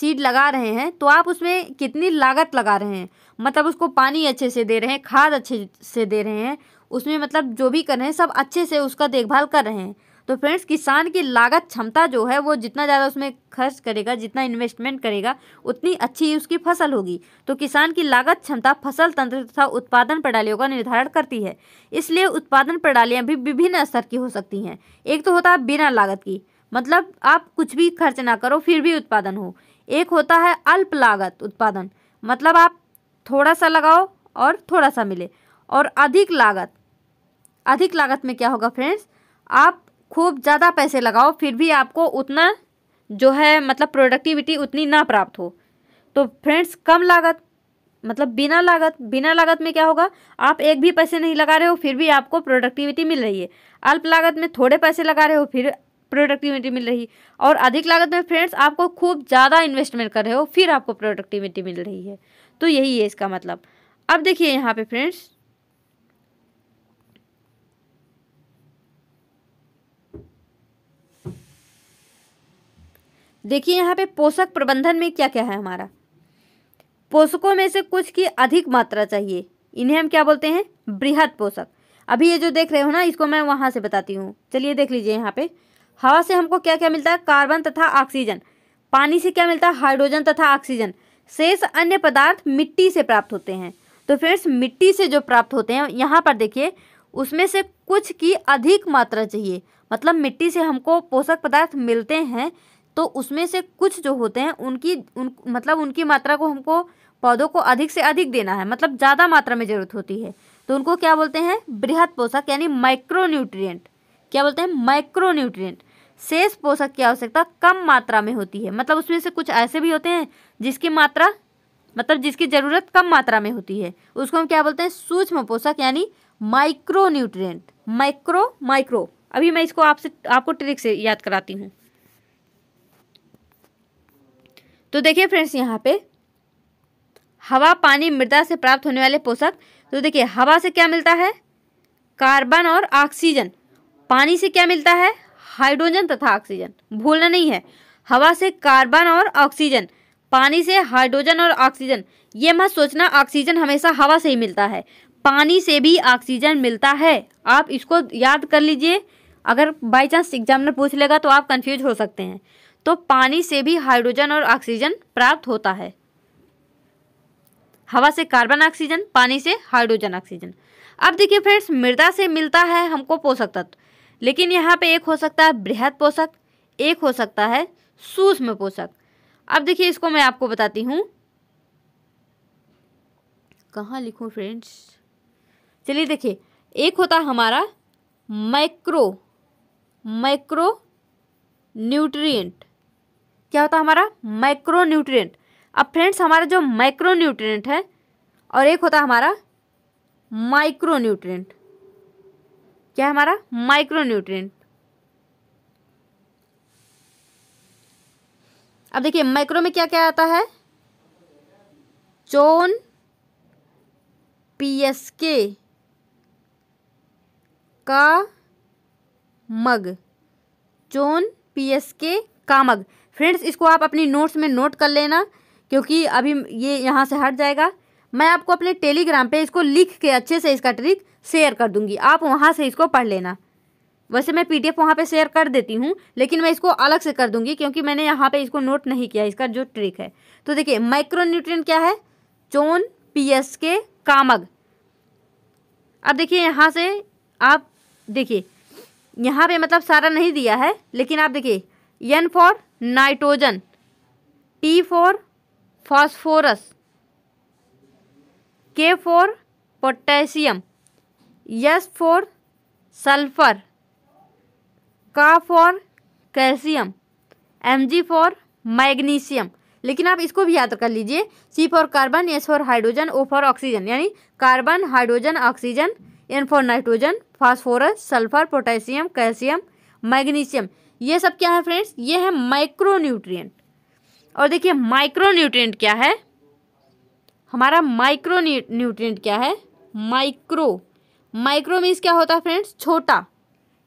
सीड लगा रहे हैं तो आप उसमें कितनी लागत लगा रहे हैं मतलब उसको पानी अच्छे से दे रहे हैं खाद अच्छे से दे रहे हैं उसमें मतलब जो भी कर रहे हैं सब अच्छे से उसका देखभाल कर रहे हैं तो फ्रेंड्स किसान की लागत क्षमता जो है वो जितना ज़्यादा उसमें खर्च करेगा जितना इन्वेस्टमेंट करेगा उतनी अच्छी उसकी फसल होगी तो किसान की लागत क्षमता फसल तंत्र तथा उत्पादन प्रणालियों का निर्धारण करती है इसलिए उत्पादन प्रणालियाँ भी विभिन्न स्तर की हो सकती हैं एक तो होता है बिना लागत की मतलब आप कुछ भी खर्च ना करो फिर भी उत्पादन हो एक होता है अल्प लागत उत्पादन मतलब आप थोड़ा सा लगाओ और थोड़ा सा मिले और अधिक लागत अधिक लागत में क्या होगा फ्रेंड्स आप खूब ज़्यादा पैसे लगाओ फिर भी आपको उतना जो है मतलब प्रोडक्टिविटी उतनी ना प्राप्त हो तो फ्रेंड्स कम लागत मतलब बिना लागत बिना लागत में क्या होगा आप एक भी पैसे नहीं लगा रहे हो फिर भी आपको प्रोडक्टिविटी मिल रही है अल्प लागत में थोड़े पैसे लगा रहे हो फिर प्रोडक्टिविटी मिल रही और अधिक लागत में फ्रेंड्स आपको खूब ज़्यादा इन्वेस्टमेंट कर रहे हो फिर आपको प्रोडक्टिविटी मिल रही है तो यही है इसका मतलब अब देखिए यहाँ पे फ्रेंड्स देखिए यहाँ पे पोषक प्रबंधन में क्या क्या है हमारा पोषकों में से कुछ की अधिक मात्रा चाहिए इन्हें हम क्या बोलते हैं बृहद पोषक अभी ये जो देख रहे हो ना इसको मैं वहाँ से बताती हूँ चलिए देख लीजिए यहाँ पे हवा से हमको क्या क्या मिलता है कार्बन तथा ऑक्सीजन पानी से क्या मिलता है हाइड्रोजन तथा ऑक्सीजन शेष अन्य पदार्थ मिट्टी से प्राप्त होते हैं तो फ्रेंड्स मिट्टी से जो प्राप्त होते हैं यहाँ पर देखिए उसमें से कुछ की अधिक मात्रा चाहिए मतलब मिट्टी से हमको पोषक पदार्थ मिलते हैं तो उसमें से कुछ जो होते हैं उनकी उन मतलब उनकी मात्रा को हमको पौधों को अधिक से अधिक देना है मतलब ज़्यादा मात्रा में ज़रूरत होती है तो उनको क्या बोलते हैं बृहद पोषक यानी न्यूट्रियट क्या बोलते हैं न्यूट्रियट शेष पोषक की आवश्यकता कम मात्रा में होती है मतलब उसमें से कुछ ऐसे भी होते हैं जिसकी मात्रा मतलब जिसकी ज़रूरत कम मात्रा में होती है उसको हम क्या बोलते हैं सूक्ष्म पोषक यानी माइक्रोन्यूट्रिएंट माइक्रो माइक्रो अभी मैं इसको आपसे आपको ट्रिक से याद कराती हूँ तो देखिए फ्रेंड्स यहाँ पे हवा पानी मृदा से प्राप्त होने वाले पोषक तो देखिए हवा से क्या मिलता है कार्बन और ऑक्सीजन पानी से क्या मिलता है हाइड्रोजन तथा ऑक्सीजन भूलना नहीं है हवा से कार्बन और ऑक्सीजन पानी से हाइड्रोजन और ऑक्सीजन ये मत सोचना ऑक्सीजन हमेशा हवा से ही मिलता है पानी से भी ऑक्सीजन मिलता है आप इसको याद कर लीजिए अगर बाई चांस एग्जाम में पूछ लेगा तो आप कंफ्यूज हो सकते हैं तो पानी से भी हाइड्रोजन और ऑक्सीजन प्राप्त होता है हवा से कार्बन ऑक्सीजन पानी से हाइड्रोजन ऑक्सीजन अब देखिए फ्रेंड्स मृदा से मिलता है हमको पोषक तत्व लेकिन यहाँ पे एक हो सकता है बृहद पोषक एक हो सकता है सूक्ष्म पोषक अब देखिए इसको मैं आपको बताती हूँ कहाँ लिखूँ फ्रेंड्स चलिए देखिए एक होता हमारा माइक्रो माइक्रो न्यूट्रिएंट क्या होता है हमारा माइक्रो न्यूट्रिएंट अब फ्रेंड्स हमारा जो माइक्रो न्यूट्रिएंट है और एक होता है हमारा माइक्रो क्या है हमारा माइक्रो न्यूट्रिएंट अब देखिए माइक्रो में क्या क्या आता है चोन पीएसके का मग चोन पीएसके का मग फ्रेंड्स इसको आप अपनी नोट्स में नोट कर लेना क्योंकि अभी ये यहाँ से हट जाएगा मैं आपको अपने टेलीग्राम पे इसको लिख के अच्छे से इसका ट्रिक शेयर कर दूंगी आप वहाँ से इसको पढ़ लेना वैसे मैं पी डी एफ वहाँ पर शेयर कर देती हूँ लेकिन मैं इसको अलग से कर दूंगी क्योंकि मैंने यहाँ पे इसको नोट नहीं किया इसका जो ट्रिक है तो देखिए माइक्रो क्या है चोन पी एस के कामग अब देखिए यहाँ से आप देखिए यहाँ पे मतलब सारा नहीं दिया है लेकिन आप देखिए N for nitrogen T for phosphorus K for potassium S for sulphur Ca for calcium M G for magnesium लेकिन आप इसको भी याद कर लीजिए C for carbon S for hydrogen O for oxygen यानी carbon hydrogen oxygen N for nitrogen phosphorus sulphur potassium calcium magnesium ये सब क्या है फ्रेंड्स ये है न्यूट्रियट और देखिए माइक्रोन्यूट्रिएंट क्या है हमारा माइक्रो न्यूट्रियट क्या है माइक्रो माइक्रो मीन्स क्या होता है फ्रेंड्स छोटा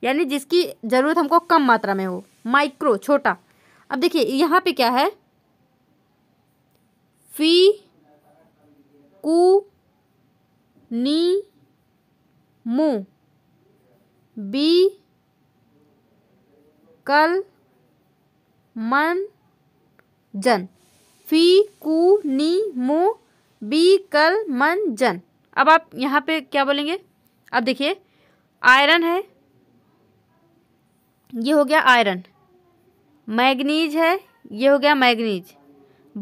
यानी जिसकी ज़रूरत हमको कम मात्रा में हो माइक्रो छोटा अब देखिए यहाँ पे क्या है फी कू नी मु बी कल मन जन फी कू नी मू बी कल मन जन अब आप यहाँ पे क्या बोलेंगे अब देखिए आयरन है ये हो गया आयरन मैग्नीज है ये हो गया मैग्नीज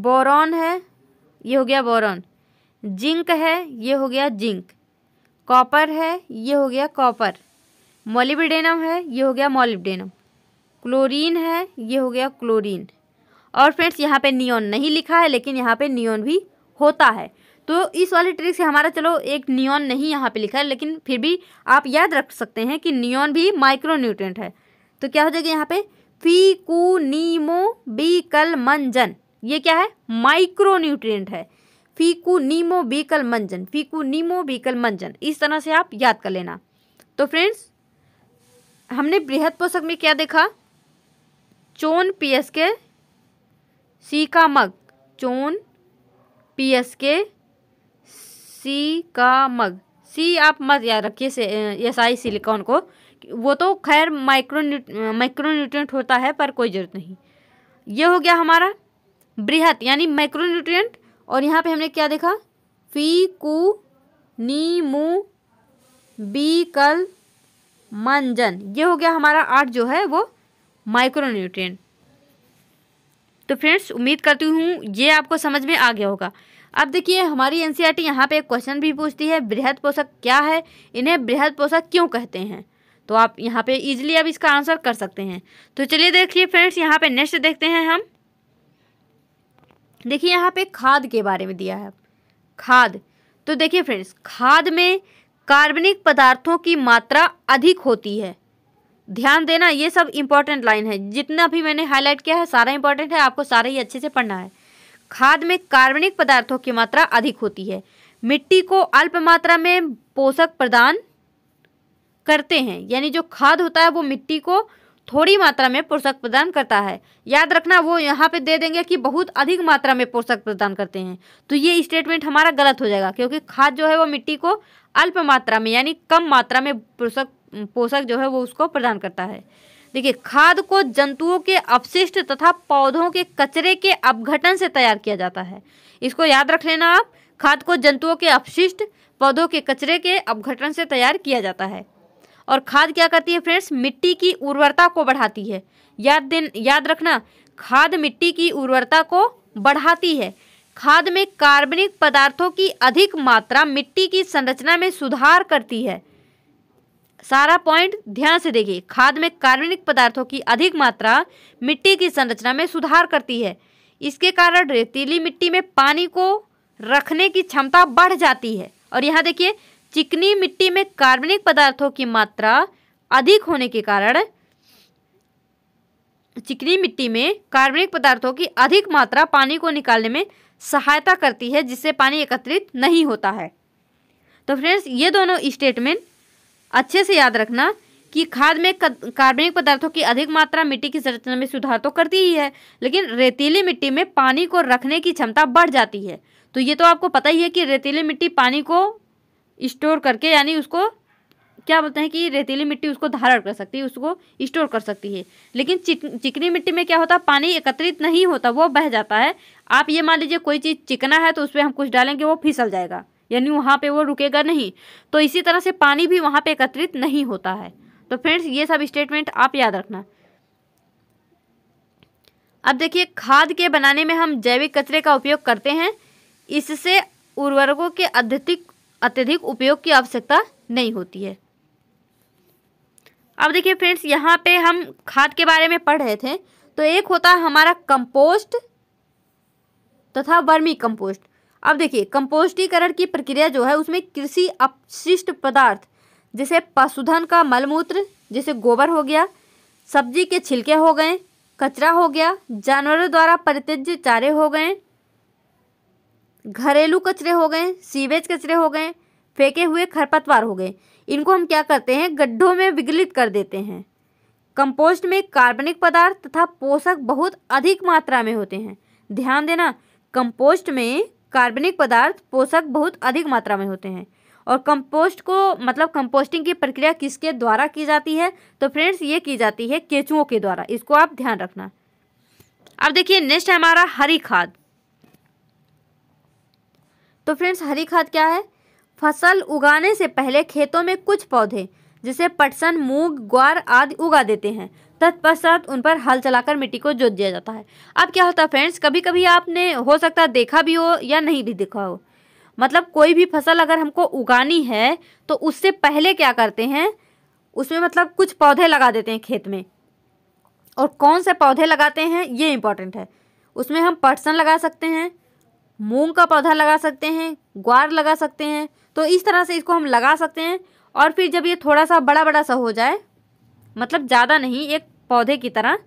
बोरॉन है ये हो गया बोरॉन जिंक है ये हो गया जिंक कॉपर है ये हो गया कॉपर मोलिबिडेनम है ये हो गया मोलिबडेनम क्लोरीन है ये हो गया क्लोरीन और फ्रेंड्स यहाँ पे नियोन नहीं लिखा है लेकिन यहाँ पे नियोन भी होता है तो इस वाले ट्रिक से हमारा चलो एक नियोन नहीं यहाँ पे लिखा है लेकिन फिर भी आप याद रख सकते हैं कि नियोन भी माइक्रो न्यूट्रेंट है तो क्या हो जाएगा यहाँ पे फी कू नीमो बीकल मंजन ये क्या है माइक्रो न्यूट्रेंट है फीकू नीमो बीकल मंजन फीकू नीमो बीकल मंजन इस तरह से आप याद कर लेना तो फ्रेंड्स हमने बृहद पोषक में क्या देखा चोन एस के मग चोन एस के मग सी आप मत याद रखिए एस आई सिलिकॉन को वो तो खैर माइक्रो माइक्रोन्यूट्रिएंट होता है पर कोई ज़रूरत नहीं ये हो गया हमारा बृहत यानी माइक्रोन्यूट्रिएंट और यहाँ पे हमने क्या देखा फी कू बी कल मंजन ये हो गया हमारा आठ जो है वो माइक्रोन्यूट्रिएंट तो फ्रेंड्स उम्मीद करती हूँ ये आपको समझ में आ गया होगा अब देखिए हमारी एन सी e यहाँ पे एक क्वेश्चन भी पूछती है बृहद पोषक क्या है इन्हें बृहद पोषक क्यों कहते हैं तो आप यहाँ पे इजीली अब इसका आंसर कर सकते हैं तो चलिए देखिए फ्रेंड्स यहाँ पे नेक्स्ट देखते हैं हम देखिए यहाँ पे खाद के बारे में दिया है खाद तो देखिए फ्रेंड्स खाद में कार्बनिक पदार्थों की मात्रा अधिक होती है ध्यान देना ये सब इंपॉर्टेंट लाइन है जितना भी मैंने हाईलाइट किया है सारा इंपॉर्टेंट है आपको सारा ही अच्छे से पढ़ना है खाद में कार्बनिक पदार्थों की मात्रा अधिक होती है मिट्टी को अल्प मात्रा में पोषक प्रदान करते हैं यानी जो खाद होता है वो मिट्टी को थोड़ी मात्रा में पोषक प्रदान करता है याद रखना वो यहाँ पे दे देंगे कि बहुत अधिक मात्रा में पोषक प्रदान करते हैं तो ये स्टेटमेंट हमारा गलत हो जाएगा क्योंकि खाद जो है वो मिट्टी को अल्प मात्रा में यानी कम मात्रा में पोषक पोषक जो है वो उसको प्रदान करता है देखिए खाद को जंतुओं के अपशिष्ट तथा पौधों के कचरे के अपघटन से तैयार किया जाता है इसको याद रख लेना आप खाद को जंतुओं के अपशिष्ट पौधों के कचरे के अपघटन से तैयार किया जाता है और खाद क्या करती है फ्रेंड्स मिट्टी की उर्वरता को बढ़ाती है याद दिन याद रखना खाद मिट्टी की उर्वरता को बढ़ाती है खाद में कार्बनिक पदार्थों की अधिक मात्रा मिट्टी की संरचना में सुधार करती है सारा पॉइंट ध्यान से देखिए खाद में कार्बनिक पदार्थों की अधिक मात्रा मिट्टी की संरचना में सुधार करती है इसके कारण रेतीली मिट्टी में पानी को रखने की क्षमता बढ़ जाती है और यहाँ देखिए चिकनी मिट्टी में कार्बनिक पदार्थों की मात्रा अधिक होने के कारण चिकनी मिट्टी में कार्बनिक पदार्थों की अधिक मात्रा पानी को निकालने में सहायता करती है जिससे पानी एकत्रित नहीं होता है तो फ्रेंड्स ये दोनों स्टेटमेंट अच्छे से याद रखना कि खाद में कार्बनिक पदार्थों की अधिक मात्रा मिट्टी की संरचना में सुधार तो करती ही है लेकिन रेतीली मिट्टी में पानी को रखने की क्षमता बढ़ जाती है तो ये तो आपको पता ही है कि रेतीली मिट्टी पानी को स्टोर करके यानी उसको क्या बोलते हैं कि रेतीली मिट्टी उसको धारण कर सकती है उसको स्टोर कर सकती है लेकिन चिक, चिकनी मिट्टी में क्या होता है पानी एकत्रित नहीं होता वो बह जाता है आप ये मान लीजिए कोई चीज़ चिकना है तो उस पर हम कुछ डालेंगे वो फिसल जाएगा यानी वहाँ पे वो रुकेगा नहीं तो इसी तरह से पानी भी वहाँ पे एकत्रित नहीं होता है तो फ्रेंड्स ये सब स्टेटमेंट आप याद रखना अब देखिए खाद के बनाने में हम जैविक कचरे का उपयोग करते हैं इससे उर्वरकों के अत्यधिक अत्यधिक उपयोग की आवश्यकता नहीं होती है अब देखिए फ्रेंड्स यहाँ पे हम खाद के बारे में पढ़ रहे थे तो एक होता हमारा कंपोस्ट तथा वर्मी कंपोस्ट अब देखिए कंपोस्टीकरण की प्रक्रिया जो है उसमें कृषि अपशिष्ट पदार्थ जैसे पशुधन का मलमूत्र जैसे गोबर हो गया सब्जी के छिलके हो गए कचरा हो गया जानवरों द्वारा परित्यज्य चारे हो गए घरेलू कचरे हो गए सीवेज कचरे हो गए फेंके हुए खरपतवार हो गए इनको हम क्या करते हैं गड्ढों में विगलित कर देते हैं कंपोस्ट में कार्बनिक पदार्थ तथा पोषक बहुत अधिक मात्रा में होते हैं ध्यान देना कंपोस्ट में कार्बनिक पदार्थ पोषक बहुत अधिक मात्रा में होते हैं और कंपोस्ट को मतलब कंपोस्टिंग की प्रक्रिया किसके द्वारा की जाती है तो फ्रेंड्स ये की जाती है केचुओं के द्वारा इसको आप ध्यान रखना अब देखिए नेक्स्ट है हमारा हरी खाद तो फ्रेंड्स हरी खाद क्या है फसल उगाने से पहले खेतों में कुछ पौधे जिसे पटसन मूंग ग्वार आदि उगा देते हैं तत्पश्चात उन पर हल चलाकर मिट्टी को जोत दिया जाता है अब क्या होता है फ्रेंड्स कभी कभी आपने हो सकता है देखा भी हो या नहीं भी देखा हो मतलब कोई भी फसल अगर हमको उगानी है तो उससे पहले क्या करते हैं उसमें मतलब कुछ पौधे लगा देते हैं खेत में और कौन से पौधे लगाते हैं ये इम्पॉर्टेंट है उसमें हम पटसन लगा सकते हैं मूंग का पौधा लगा सकते हैं ग्वार लगा सकते हैं तो इस तरह से इसको हम लगा सकते हैं और फिर जब ये थोड़ा सा बड़ा बड़ा सा हो जाए मतलब ज़्यादा नहीं एक पौधे की तरह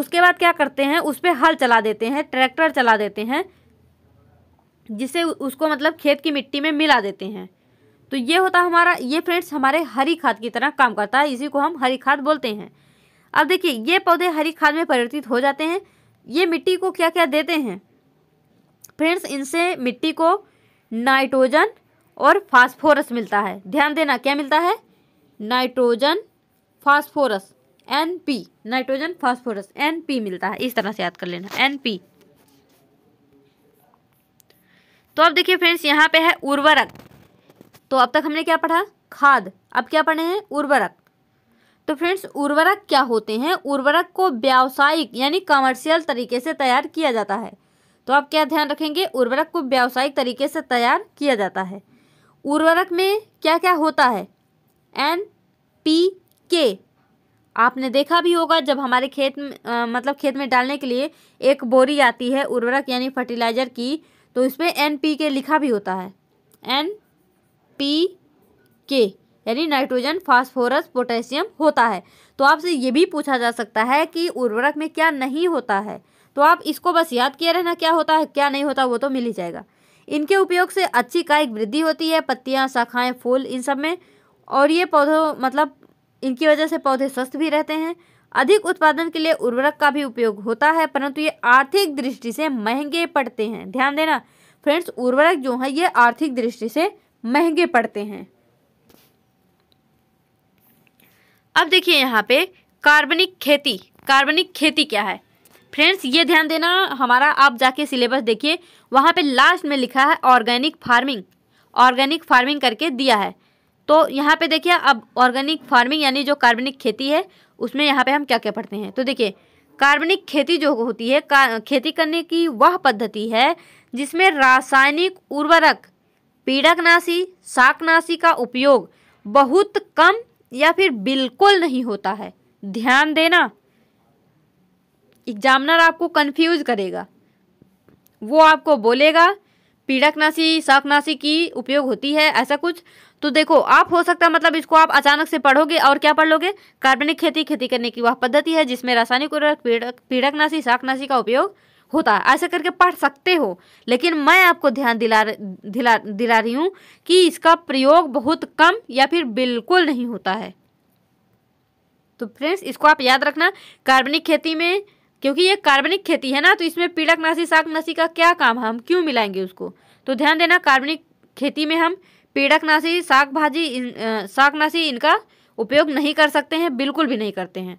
उसके बाद क्या करते हैं उस पर हल चला देते हैं ट्रैक्टर चला देते हैं जिसे उसको मतलब खेत की मिट्टी में मिला देते हैं तो ये होता हमारा ये फ्रेंड्स हमारे हरी खाद की तरह काम करता है इसी को हम हरी खाद बोलते हैं अब देखिए ये पौधे हरी खाद में परिवर्तित हो जाते हैं ये मिट्टी को क्या क्या देते हैं फ्रेंड्स इनसे मिट्टी को नाइट्रोजन और फास्फोरस मिलता है ध्यान देना क्या मिलता है nitrogen phosphorus N P nitrogen phosphorus N P मिलता है इस तरह से याद कर लेना एन पी तो अब देखिए फ्रेंड्स यहाँ पे है उर्वरक तो अब तक हमने क्या पढ़ा खाद अब क्या पढ़े हैं उर्वरक तो फ्रेंड्स उर्वरक क्या होते हैं उर्वरक को व्यावसायिक यानी कमर्शियल तरीके से तैयार किया जाता है तो आप क्या ध्यान रखेंगे उर्वरक को व्यावसायिक तरीके से तैयार किया जाता है उर्वरक में क्या क्या होता है एन पी के आपने देखा भी होगा जब हमारे खेत में मतलब खेत में डालने के लिए एक बोरी आती है उर्वरक यानी फर्टिलाइज़र की तो पर एन पी के लिखा भी होता है एन पी के यानी नाइट्रोजन फास्फोरस पोटेशियम होता है तो आपसे ये भी पूछा जा सकता है कि उर्वरक में क्या नहीं होता है तो आप इसको बस याद किए रहना क्या होता है क्या नहीं होता वो तो मिल ही जाएगा इनके उपयोग से अच्छी कायिक वृद्धि होती है पत्तियाँ शाखाएँ फूल इन सब में और ये पौधों मतलब इनकी वजह से पौधे स्वस्थ भी रहते हैं अधिक उत्पादन के लिए उर्वरक का भी उपयोग होता है परंतु ये आर्थिक दृष्टि से महंगे पड़ते हैं ध्यान देना फ्रेंड्स उर्वरक जो है ये आर्थिक दृष्टि से महंगे पड़ते हैं अब देखिए यहाँ पे कार्बनिक खेती कार्बनिक खेती क्या है फ्रेंड्स ये ध्यान देना हमारा आप जाके सिलेबस देखिए वहाँ पे लास्ट में लिखा है ऑर्गेनिक फार्मिंग ऑर्गेनिक फार्मिंग करके दिया है तो यहाँ पे देखिए अब ऑर्गेनिक फार्मिंग यानी जो कार्बनिक खेती है उसमें यहाँ पे हम क्या क्या पढ़ते हैं तो देखिए कार्बनिक खेती जो होती है खेती करने की वह पद्धति है जिसमें रासायनिक उर्वरक पीड़कनाशी शाकनाशी का उपयोग बहुत कम या फिर बिल्कुल नहीं होता है ध्यान देना एग्जामिनर आपको कंफ्यूज करेगा वो आपको बोलेगा पीड़कनाशी शाकनाशी की उपयोग होती है ऐसा कुछ तो देखो आप हो सकता है मतलब इसको आप अचानक से पढ़ोगे और क्या पढ़ लोगे कार्बनिक खेती खेती करने की वह पद्धति है जिसमें रासायनिक उर्वरक पीड़क पीड़कनाशी शाकनाशी का उपयोग होता है ऐसे करके पढ़ सकते हो लेकिन मैं आपको ध्यान दिला दिला दिला रही हूँ कि इसका प्रयोग बहुत कम या फिर बिल्कुल नहीं होता है तो फ्रेंड्स इसको आप याद रखना कार्बनिक खेती में क्योंकि ये कार्बनिक खेती है ना तो इसमें पीड़कनाशी शाकनाशी का क्या काम है हम क्यों मिलाएंगे उसको तो ध्यान देना कार्बनिक खेती में हम पीड़कनाशी साग भाजी शाकनाशी इनका उपयोग नहीं कर सकते हैं बिल्कुल भी नहीं करते हैं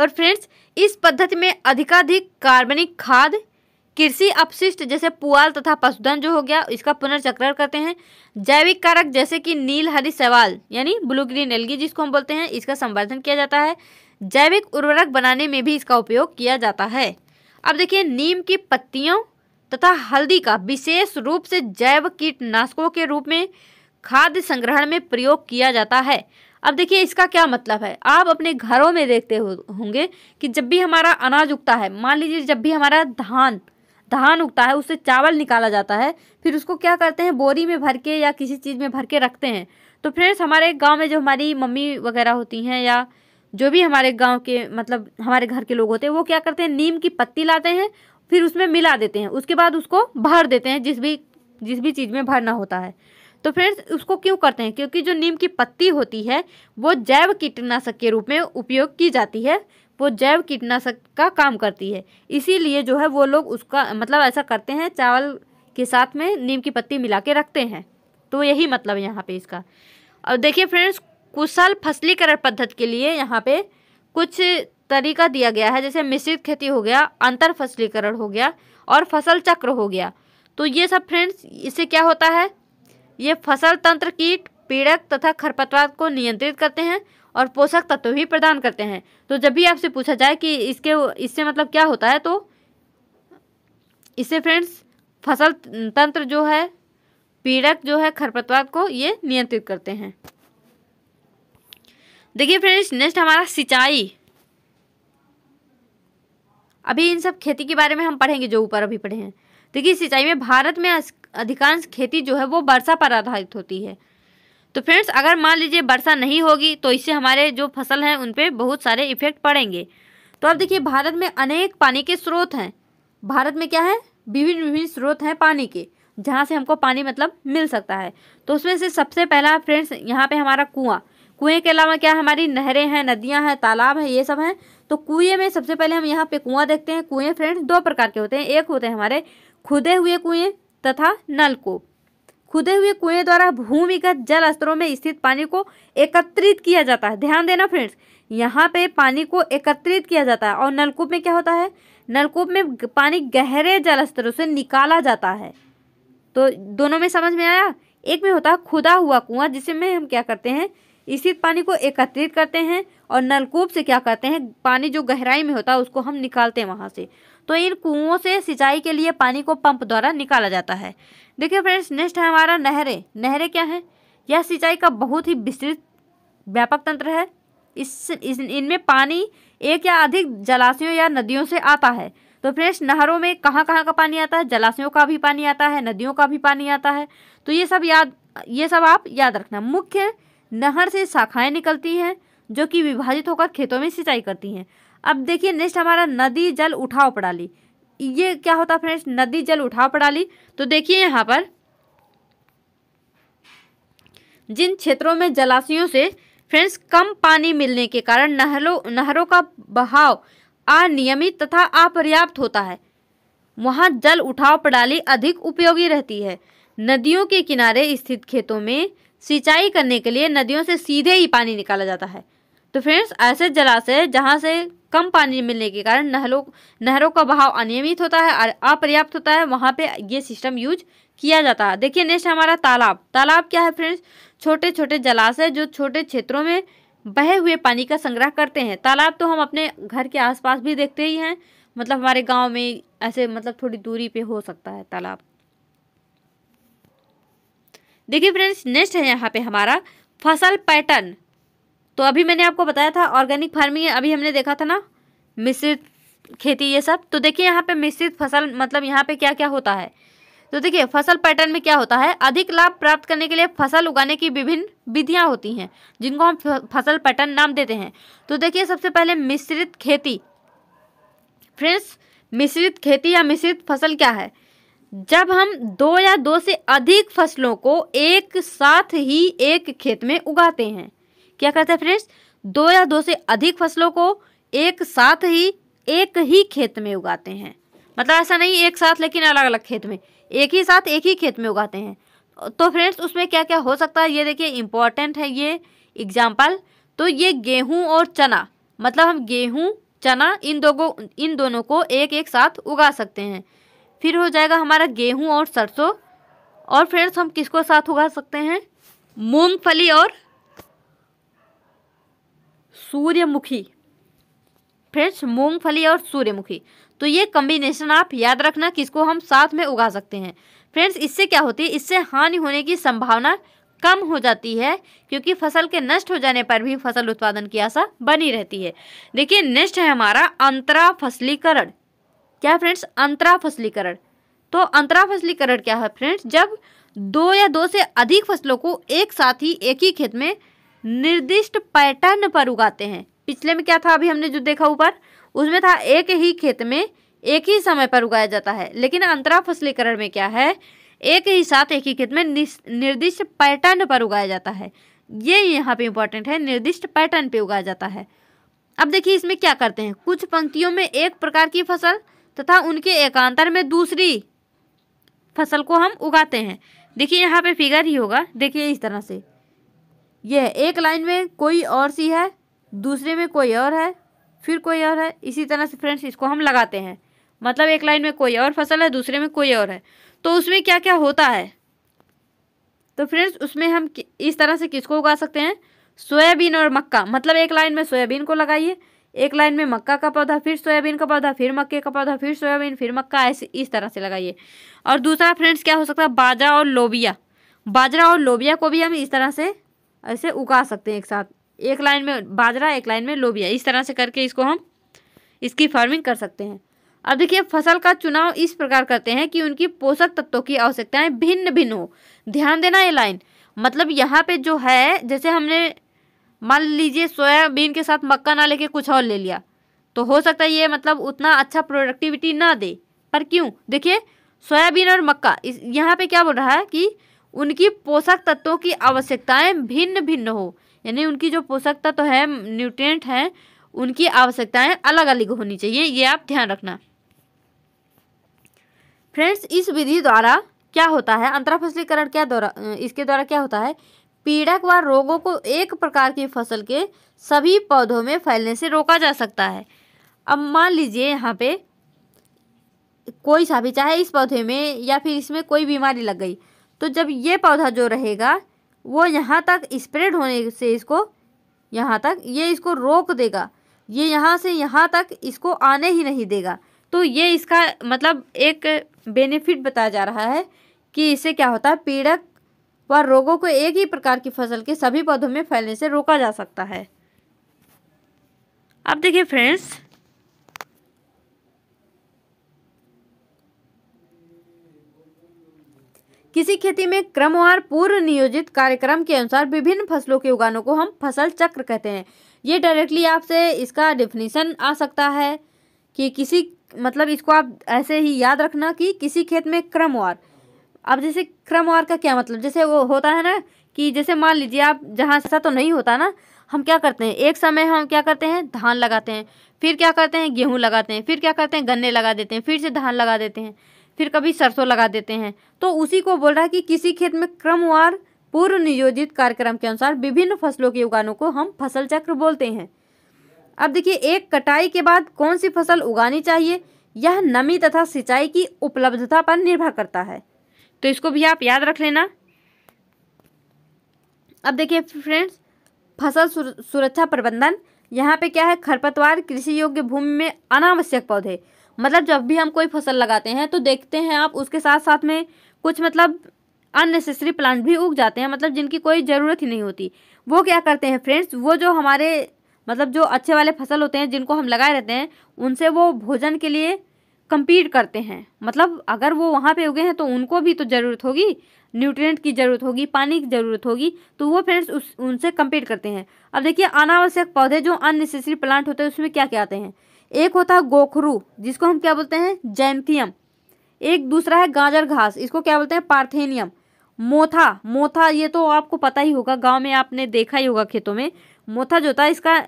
और फ्रेंड्स इस पद्धति में अधिकाधिक कार्बनिक खाद कृषि अपशिष्ट जैसे पुआल तथा पशुधन जो हो गया इसका पुनर्चक्रण करते हैं जैविक कारक जैसे कि नील हरी सवाल यानी ब्लू ग्रीन एलगी जिसको हम बोलते हैं इसका संवर्धन किया जाता है जैविक उर्वरक बनाने में भी इसका उपयोग किया जाता है अब देखिए नीम की पत्तियों तथा हल्दी का विशेष रूप से जैव कीटनाशकों के रूप में खाद्य संग्रहण में प्रयोग किया जाता है अब देखिए इसका क्या मतलब है आप अपने घरों में देखते होंगे कि जब भी हमारा अनाज उगता है मान लीजिए जब भी हमारा धान धान उगता है उससे चावल निकाला जाता है फिर उसको क्या करते हैं बोरी में भर के या किसी चीज़ में भर के रखते हैं तो फ्रेंड्स हमारे गांव में जो हमारी मम्मी वगैरह होती हैं या जो भी हमारे गांव के मतलब हमारे घर के लोग होते हैं वो क्या करते हैं नीम की पत्ती लाते हैं फिर उसमें मिला देते हैं उसके बाद उसको भर देते हैं जिस भी जिस भी चीज़ में भरना होता है तो फ्रेंड्स उसको क्यों करते हैं क्योंकि जो नीम की पत्ती होती है वो जैव कीटनाशक के रूप में उपयोग की जाती है वो जैव कीटनाशक का काम करती है इसीलिए जो है वो लोग उसका मतलब ऐसा करते हैं चावल के साथ में नीम की पत्ती मिला के रखते हैं तो यही मतलब यहाँ पे इसका और देखिए फ्रेंड्स कुशल फसलीकरण पद्धति के लिए यहाँ पे कुछ तरीका दिया गया है जैसे मिश्रित खेती हो गया अंतर फसलीकरण हो गया और फसल चक्र हो गया तो ये सब फ्रेंड्स इससे क्या होता है ये फसल तंत्र कीट पीड़क तथा खरपतवार को नियंत्रित करते हैं और पोषक तत्व भी प्रदान करते हैं तो जब भी आपसे पूछा जाए कि इसके इससे मतलब क्या होता है तो इससे फ्रेंड्स फसल तंत्र जो है पीड़क जो है खरपतवार को ये नियंत्रित करते हैं देखिए फ्रेंड्स नेक्स्ट हमारा सिंचाई अभी इन सब खेती के बारे में हम पढ़ेंगे जो ऊपर अभी पढ़े हैं देखिए सिंचाई में भारत में अधिकांश खेती जो है वो वर्षा पर आधारित होती है तो फ्रेंड्स अगर मान लीजिए वर्षा नहीं होगी तो इससे हमारे जो फसल हैं उन पर बहुत सारे इफेक्ट पड़ेंगे तो अब देखिए भारत में अनेक पानी के स्रोत हैं भारत में क्या है विभिन्न विभिन्न स्रोत हैं पानी के जहाँ से हमको पानी मतलब मिल सकता है तो उसमें से सबसे पहला फ्रेंड्स यहाँ पे हमारा कुआं कुएं के अलावा क्या हमारी नहरें हैं नदियाँ हैं तालाब हैं ये सब हैं तो कुएं में सबसे पहले हम यहाँ पे कुआं देखते हैं कुएं फ्रेंड्स दो प्रकार के होते हैं एक होते हैं हमारे खुदे हुए कुएं तथा नलकूप खुदे हुए कुएं द्वारा भूमिगत जल स्तरों में स्थित पानी को एकत्रित किया जाता है ध्यान देना फ्रेंड्स यहाँ पे पानी को एकत्रित किया जाता है और नलकूप में क्या होता है नलकूप में पानी गहरे जल स्तरों से निकाला जाता है तो दोनों में समझ में आया एक में होता है खुदा हुआ कुआं जिसमें हम क्या करते हैं इसी पानी को एकत्रित करते हैं और नलकूप से क्या करते हैं पानी जो गहराई में होता है उसको हम निकालते हैं वहाँ से तो इन कुओं से सिंचाई के लिए पानी को पंप द्वारा निकाला जाता है देखिए फ्रेंड्स नेक्स्ट है हमारा नहरें नहरें क्या हैं यह सिंचाई का बहुत ही विस्तृत व्यापक तंत्र है इस, इस इनमें पानी एक या अधिक जलाशयों या नदियों से आता है तो फ्रेंड्स नहरों में कहाँ कहाँ का पानी आता है जलाशयों का भी पानी आता है नदियों का भी पानी आता है तो ये सब याद ये सब आप याद रखना मुख्य नहर से शाखाएं निकलती हैं जो कि विभाजित होकर खेतों में सिंचाई करती हैं अब देखिए नेक्स्ट हमारा नदी जल उठाव प्रणाली ये क्या होता है फ्रेंड्स नदी जल उठाव प्रणाली तो देखिए यहाँ पर जिन क्षेत्रों में जलाशयों से फ्रेंड्स कम पानी मिलने के कारण नहरों नहरों का बहाव अनियमित तथा अपर्याप्त होता है वहाँ जल उठाव प्रणाली अधिक उपयोगी रहती है नदियों के किनारे स्थित खेतों में सिंचाई करने के लिए नदियों से सीधे ही पानी निकाला जाता है तो फ्रेंड्स ऐसे जलाशय जहाँ से कम पानी मिलने के कारण नहरों नहरों का बहाव अनियमित होता है और अपर्याप्त होता है वहाँ पे ये सिस्टम यूज किया जाता है देखिए नेक्स्ट हमारा तालाब तालाब क्या है फ्रेंड्स छोटे छोटे जलाशय जो छोटे क्षेत्रों में बहे हुए पानी का संग्रह करते हैं तालाब तो हम अपने घर के आसपास भी देखते ही हैं मतलब हमारे गाँव में ऐसे मतलब थोड़ी दूरी पर हो सकता है तालाब देखिए फ्रेंड्स नेक्स्ट है यहाँ पे हमारा फसल पैटर्न तो अभी मैंने आपको बताया था ऑर्गेनिक फार्मिंग अभी हमने देखा था ना मिश्रित खेती ये सब तो देखिए यहाँ पे मिश्रित फसल मतलब यहाँ पे क्या क्या होता है तो देखिए फसल पैटर्न में क्या होता है अधिक लाभ प्राप्त करने के लिए फसल उगाने की विभिन्न विधियाँ होती हैं जिनको हम फसल पैटर्न नाम देते हैं तो देखिए सबसे पहले मिश्रित खेती फ्रेंड्स मिश्रित खेती या मिश्रित फसल क्या है जब हम दो या दो से अधिक फसलों को एक साथ ही एक खेत में उगाते हैं क्या कहते हैं फ्रेंड्स दो या दो से अधिक फसलों को एक साथ ही एक ही खेत में उगाते हैं मतलब ऐसा नहीं एक साथ लेकिन अलग अलग खेत में एक ही साथ एक ही खेत में उगाते हैं तो फ्रेंड्स उसमें क्या क्या हो सकता है ये देखिए इम्पॉर्टेंट है ये एग्जाम्पल तो ये गेहूँ और चना मतलब हम गेहूँ चना इन दो इन दोनों को एक एक साथ उगा सकते हैं फिर हो जाएगा हमारा गेहूं और सरसों और फ्रेंड्स हम किसको साथ उगा सकते हैं मूंगफली और सूर्यमुखी फ्रेंड्स मूंगफली और सूर्यमुखी तो ये कम्बिनेशन आप याद रखना किसको हम साथ में उगा सकते हैं फ्रेंड्स इससे क्या होती है इससे हानि होने की संभावना कम हो जाती है क्योंकि फसल के नष्ट हो जाने पर भी फसल उत्पादन की आशा बनी रहती है देखिए नेक्स्ट है हमारा अंतरा फसलीकरण क्या है फ्रेंड्स अंतरा फसलीकरण तो अंतरा फसलीकरण क्या है फ्रेंड्स जब दो या दो से अधिक फसलों को एक साथ ही एक ही खेत में निर्दिष्ट पैटर्न पर उगाते हैं पिछले में क्या था अभी हमने जो देखा ऊपर उसमें था एक ही खेत में एक ही समय पर उगाया जाता है लेकिन अंतरा फसलीकरण में क्या है एक ही साथ एक ही खेत में निर्दिष्ट पैटर्न पर उगाया जाता है ये यहाँ पे इम्पोर्टेंट है निर्दिष्ट पैटर्न पे उगाया जाता है अब देखिए इसमें क्या करते हैं कुछ पंक्तियों में एक प्रकार की फसल तथा उनके एकांतर में दूसरी फसल को हम उगाते हैं देखिए यहाँ पे फिगर ही होगा देखिए इस तरह से यह एक लाइन में कोई और सी है दूसरे में कोई और है फिर कोई और है इसी तरह से फ्रेंड्स इसको हम लगाते हैं मतलब एक लाइन में कोई और फसल है दूसरे में कोई और है तो उसमें क्या क्या होता है तो फ्रेंड्स उसमें हम इस तरह से किसको उगा सकते हैं सोयाबीन और मक्का मतलब एक लाइन में सोयाबीन को लगाइए एक लाइन में मक्का का पौधा फिर सोयाबीन का पौधा फिर मक्के का पौधा फिर सोयाबीन फिर मक्का ऐसे इस तरह से लगाइए और दूसरा फ्रेंड्स क्या हो सकता है बाजरा और लोबिया बाजरा और लोबिया को भी हम इस तरह से ऐसे उगा सकते हैं एक साथ एक लाइन में बाजरा एक लाइन में लोबिया इस तरह से करके इसको हम इसकी फार्मिंग कर सकते हैं अब देखिए फसल का चुनाव इस प्रकार करते हैं कि उनकी पोषक तत्वों की आवश्यकताएं भिन्न भिन्न हो ध्यान देना ये लाइन मतलब यहाँ पे जो है जैसे हमने मान लीजिए सोयाबीन के साथ मक्का ना लेके कुछ और ले लिया तो हो सकता है ये मतलब उतना अच्छा प्रोडक्टिविटी ना दे पर क्यों देखिए सोयाबीन और मक्का इस यहाँ पे क्या बोल रहा है कि उनकी पोषक तत्वों की आवश्यकताएं भिन्न भिन्न हो यानी उनकी जो पोषक तत्व है न्यूट्रिएंट हैं उनकी आवश्यकताएं अलग अलग होनी चाहिए ये आप ध्यान रखना फ्रेंड्स इस विधि द्वारा क्या होता है अंतरा फसलीकरण क्या द्वारा इसके द्वारा क्या होता है पीड़क व रोगों को एक प्रकार की फसल के सभी पौधों में फैलने से रोका जा सकता है अब मान लीजिए यहाँ पे कोई सा भी चाहे इस पौधे में या फिर इसमें कोई बीमारी लग गई तो जब ये पौधा जो रहेगा वो यहाँ तक स्प्रेड होने से इसको यहाँ तक ये इसको रोक देगा ये यहाँ से यहाँ तक इसको आने ही नहीं देगा तो ये इसका मतलब एक बेनिफिट बताया जा रहा है कि इससे क्या होता है पीड़क व रोगों को एक ही प्रकार की फसल के सभी पौधों में फैलने से रोका जा सकता है अब देखिए फ्रेंड्स किसी खेती में क्रमवार पूर्व नियोजित कार्यक्रम के अनुसार विभिन्न फसलों के उगानों को हम फसल चक्र कहते हैं ये डायरेक्टली आपसे इसका डिफिनीशन आ सकता है कि किसी मतलब इसको आप ऐसे ही याद रखना कि किसी खेत में क्रमवार अब जैसे क्रमवार का क्या मतलब जैसे वो होता है ना कि जैसे मान लीजिए आप जहाँ ऐसा तो नहीं होता ना हम क्या करते हैं एक समय हम क्या करते हैं धान लगाते हैं फिर क्या करते हैं गेहूँ लगाते हैं फिर क्या करते हैं गन्ने लगा देते हैं फिर से धान लगा देते हैं फिर कभी सरसों लगा देते हैं तो उसी को बोल रहा है कि किसी खेत में क्रमवार पूर्व नियोजित कार्यक्रम के अनुसार विभिन्न फसलों के उगानों को हम फसल चक्र बोलते हैं अब देखिए एक कटाई के बाद कौन सी फसल उगानी चाहिए यह नमी तथा सिंचाई की उपलब्धता पर निर्भर करता है तो इसको भी आप याद रख लेना अब देखिए फ्रेंड्स फसल सुरक्षा प्रबंधन यहाँ पे क्या है खरपतवार कृषि योग्य भूमि में अनावश्यक पौधे मतलब जब भी हम कोई फसल लगाते हैं तो देखते हैं आप उसके साथ साथ में कुछ मतलब अननेसेसरी प्लांट भी उग जाते हैं मतलब जिनकी कोई ज़रूरत ही नहीं होती वो क्या करते हैं फ्रेंड्स वो जो हमारे मतलब जो अच्छे वाले फसल होते हैं जिनको हम लगाए रहते हैं उनसे वो भोजन के लिए कम्पीट करते हैं मतलब अगर वो वहाँ पे उगे हैं तो उनको भी तो ज़रूरत होगी न्यूट्रिएंट की ज़रूरत होगी पानी की ज़रूरत होगी तो वो फ्रेंड्स उस उनसे कम्पीट करते हैं अब देखिए अनावश्यक पौधे जो अननेसेसरी प्लांट होते हैं उसमें क्या क्या आते हैं एक होता है गोखरू जिसको हम क्या बोलते हैं जैंथियम एक दूसरा है गाजर घास इसको क्या बोलते हैं पार्थेनियम मोथा मोथा ये तो आपको पता ही होगा गांव में आपने देखा ही होगा खेतों में मोथा जो होता है इसका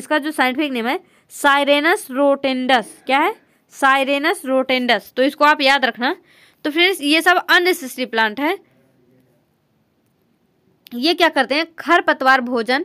इसका जो साइंटिफिक नेम है साइरेनस रोटेंडस क्या है साइरेनस रोटेंडस तो इसको आप याद रखना तो फ्रेंड्स ये सब अननेसेसरी प्लांट है ये क्या करते हैं खरपतवार भोजन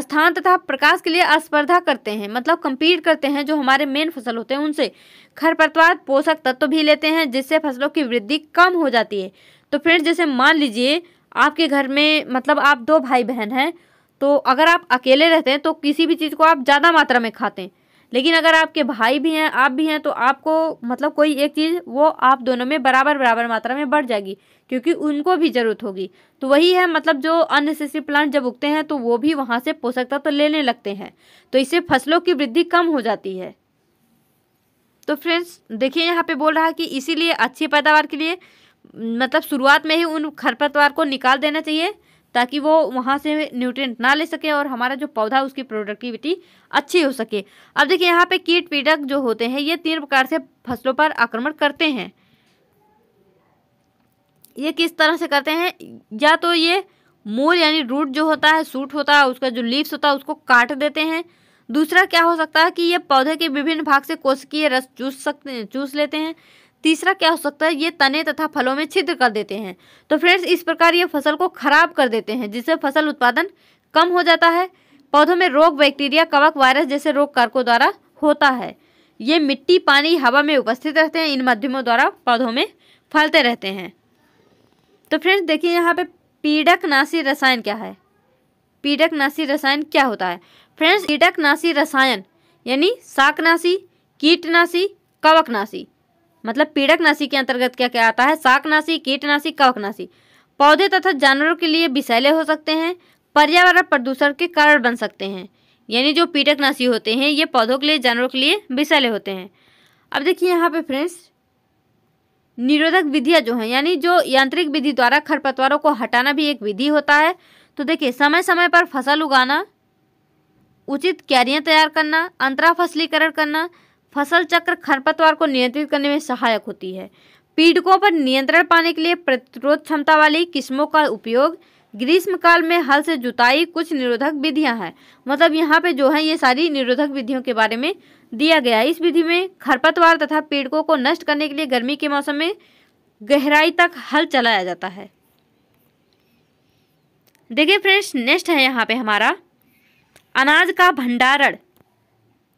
स्थान तथा प्रकाश के लिए अस्पर्धा करते हैं मतलब कंपीट करते हैं जो हमारे मेन फसल होते हैं उनसे खरपतवार पोषक तत्व तो भी लेते हैं जिससे फसलों की वृद्धि कम हो जाती है तो फ्रेंड्स जैसे मान लीजिए आपके घर में मतलब आप दो भाई बहन हैं तो अगर आप अकेले रहते हैं तो किसी भी चीज़ को आप ज़्यादा मात्रा में खाते हैं लेकिन अगर आपके भाई भी हैं आप भी हैं तो आपको मतलब कोई एक चीज़ वो आप दोनों में बराबर बराबर मात्रा में बढ़ जाएगी क्योंकि उनको भी ज़रूरत होगी तो वही है मतलब जो अननेसेसरी प्लांट जब उगते हैं तो वो भी वहाँ से पोषक तत्व तो लेने लगते हैं तो इससे फसलों की वृद्धि कम हो जाती है तो फ्रेंड्स देखिए यहाँ पे बोल रहा है कि इसीलिए अच्छी पैदावार के लिए मतलब शुरुआत में ही उन खरपतवार को निकाल देना चाहिए ताकि वो वहाँ से न्यूट्रिएंट ना ले सके और हमारा जो पौधा उसकी प्रोडक्टिविटी अच्छी हो सके अब देखिए यहाँ पे कीट पीड़क जो होते हैं ये तीन प्रकार से फसलों पर आक्रमण करते हैं ये किस तरह से करते हैं या तो ये मूल यानी रूट जो होता है सूट होता है उसका जो लीव्स होता है उसको काट देते हैं दूसरा क्या हो सकता है कि ये पौधे के विभिन्न भाग से कोशिकीय रस चूस सकते चूस लेते हैं तीसरा क्या हो सकता है ये तने तथा फलों में छिद्र कर देते हैं तो फ्रेंड्स इस प्रकार ये फसल को खराब कर देते हैं जिससे फसल उत्पादन कम हो जाता है पौधों में रोग बैक्टीरिया कवक वायरस जैसे रोग कारकों द्वारा होता है ये मिट्टी पानी हवा में उपस्थित रहते हैं इन माध्यमों द्वारा पौधों में फलते रहते हैं तो फ्रेंड्स देखिए यहाँ पे पीड़क नासी रसायन क्या है पीड़क नासी रसायन क्या होता है फ्रेंड्स पीड़क नासी रसायन यानी शाकनाशी कीटनाशी कवकनाशी मतलब पीड़क नासी के अंतर्गत क्या क्या आता है शाकनाशी कीटनाशी कवकनाशी पौधे तथा जानवरों के लिए विषैले हो सकते हैं पर्यावरण प्रदूषण के कारण बन सकते हैं यानी जो नाशी होते हैं ये पौधों के लिए जानवरों के लिए विषैले होते हैं अब देखिए यहाँ पे फ्रेंड्स निरोधक विधियाँ जो हैं यानी जो यांत्रिक विधि द्वारा खरपतवारों को हटाना भी एक विधि होता है तो देखिए समय समय पर फसल उगाना उचित क्यारियाँ तैयार करना अंतरा फसलीकरण करना फसल चक्र खरपतवार को नियंत्रित करने में सहायक होती है पीड़कों पर नियंत्रण पाने के लिए प्रतिरोध क्षमता वाली किस्मों का उपयोग ग्रीष्मकाल काल में हल से जुताई कुछ निरोधक विधियां हैं मतलब यहाँ पे जो है ये सारी निरोधक विधियों के बारे में दिया गया है इस विधि में खरपतवार तथा पीड़कों को नष्ट करने के लिए गर्मी के मौसम में गहराई तक हल चलाया जाता है देखिए फ्रेंड्स नेक्स्ट है यहाँ पे हमारा अनाज का भंडारण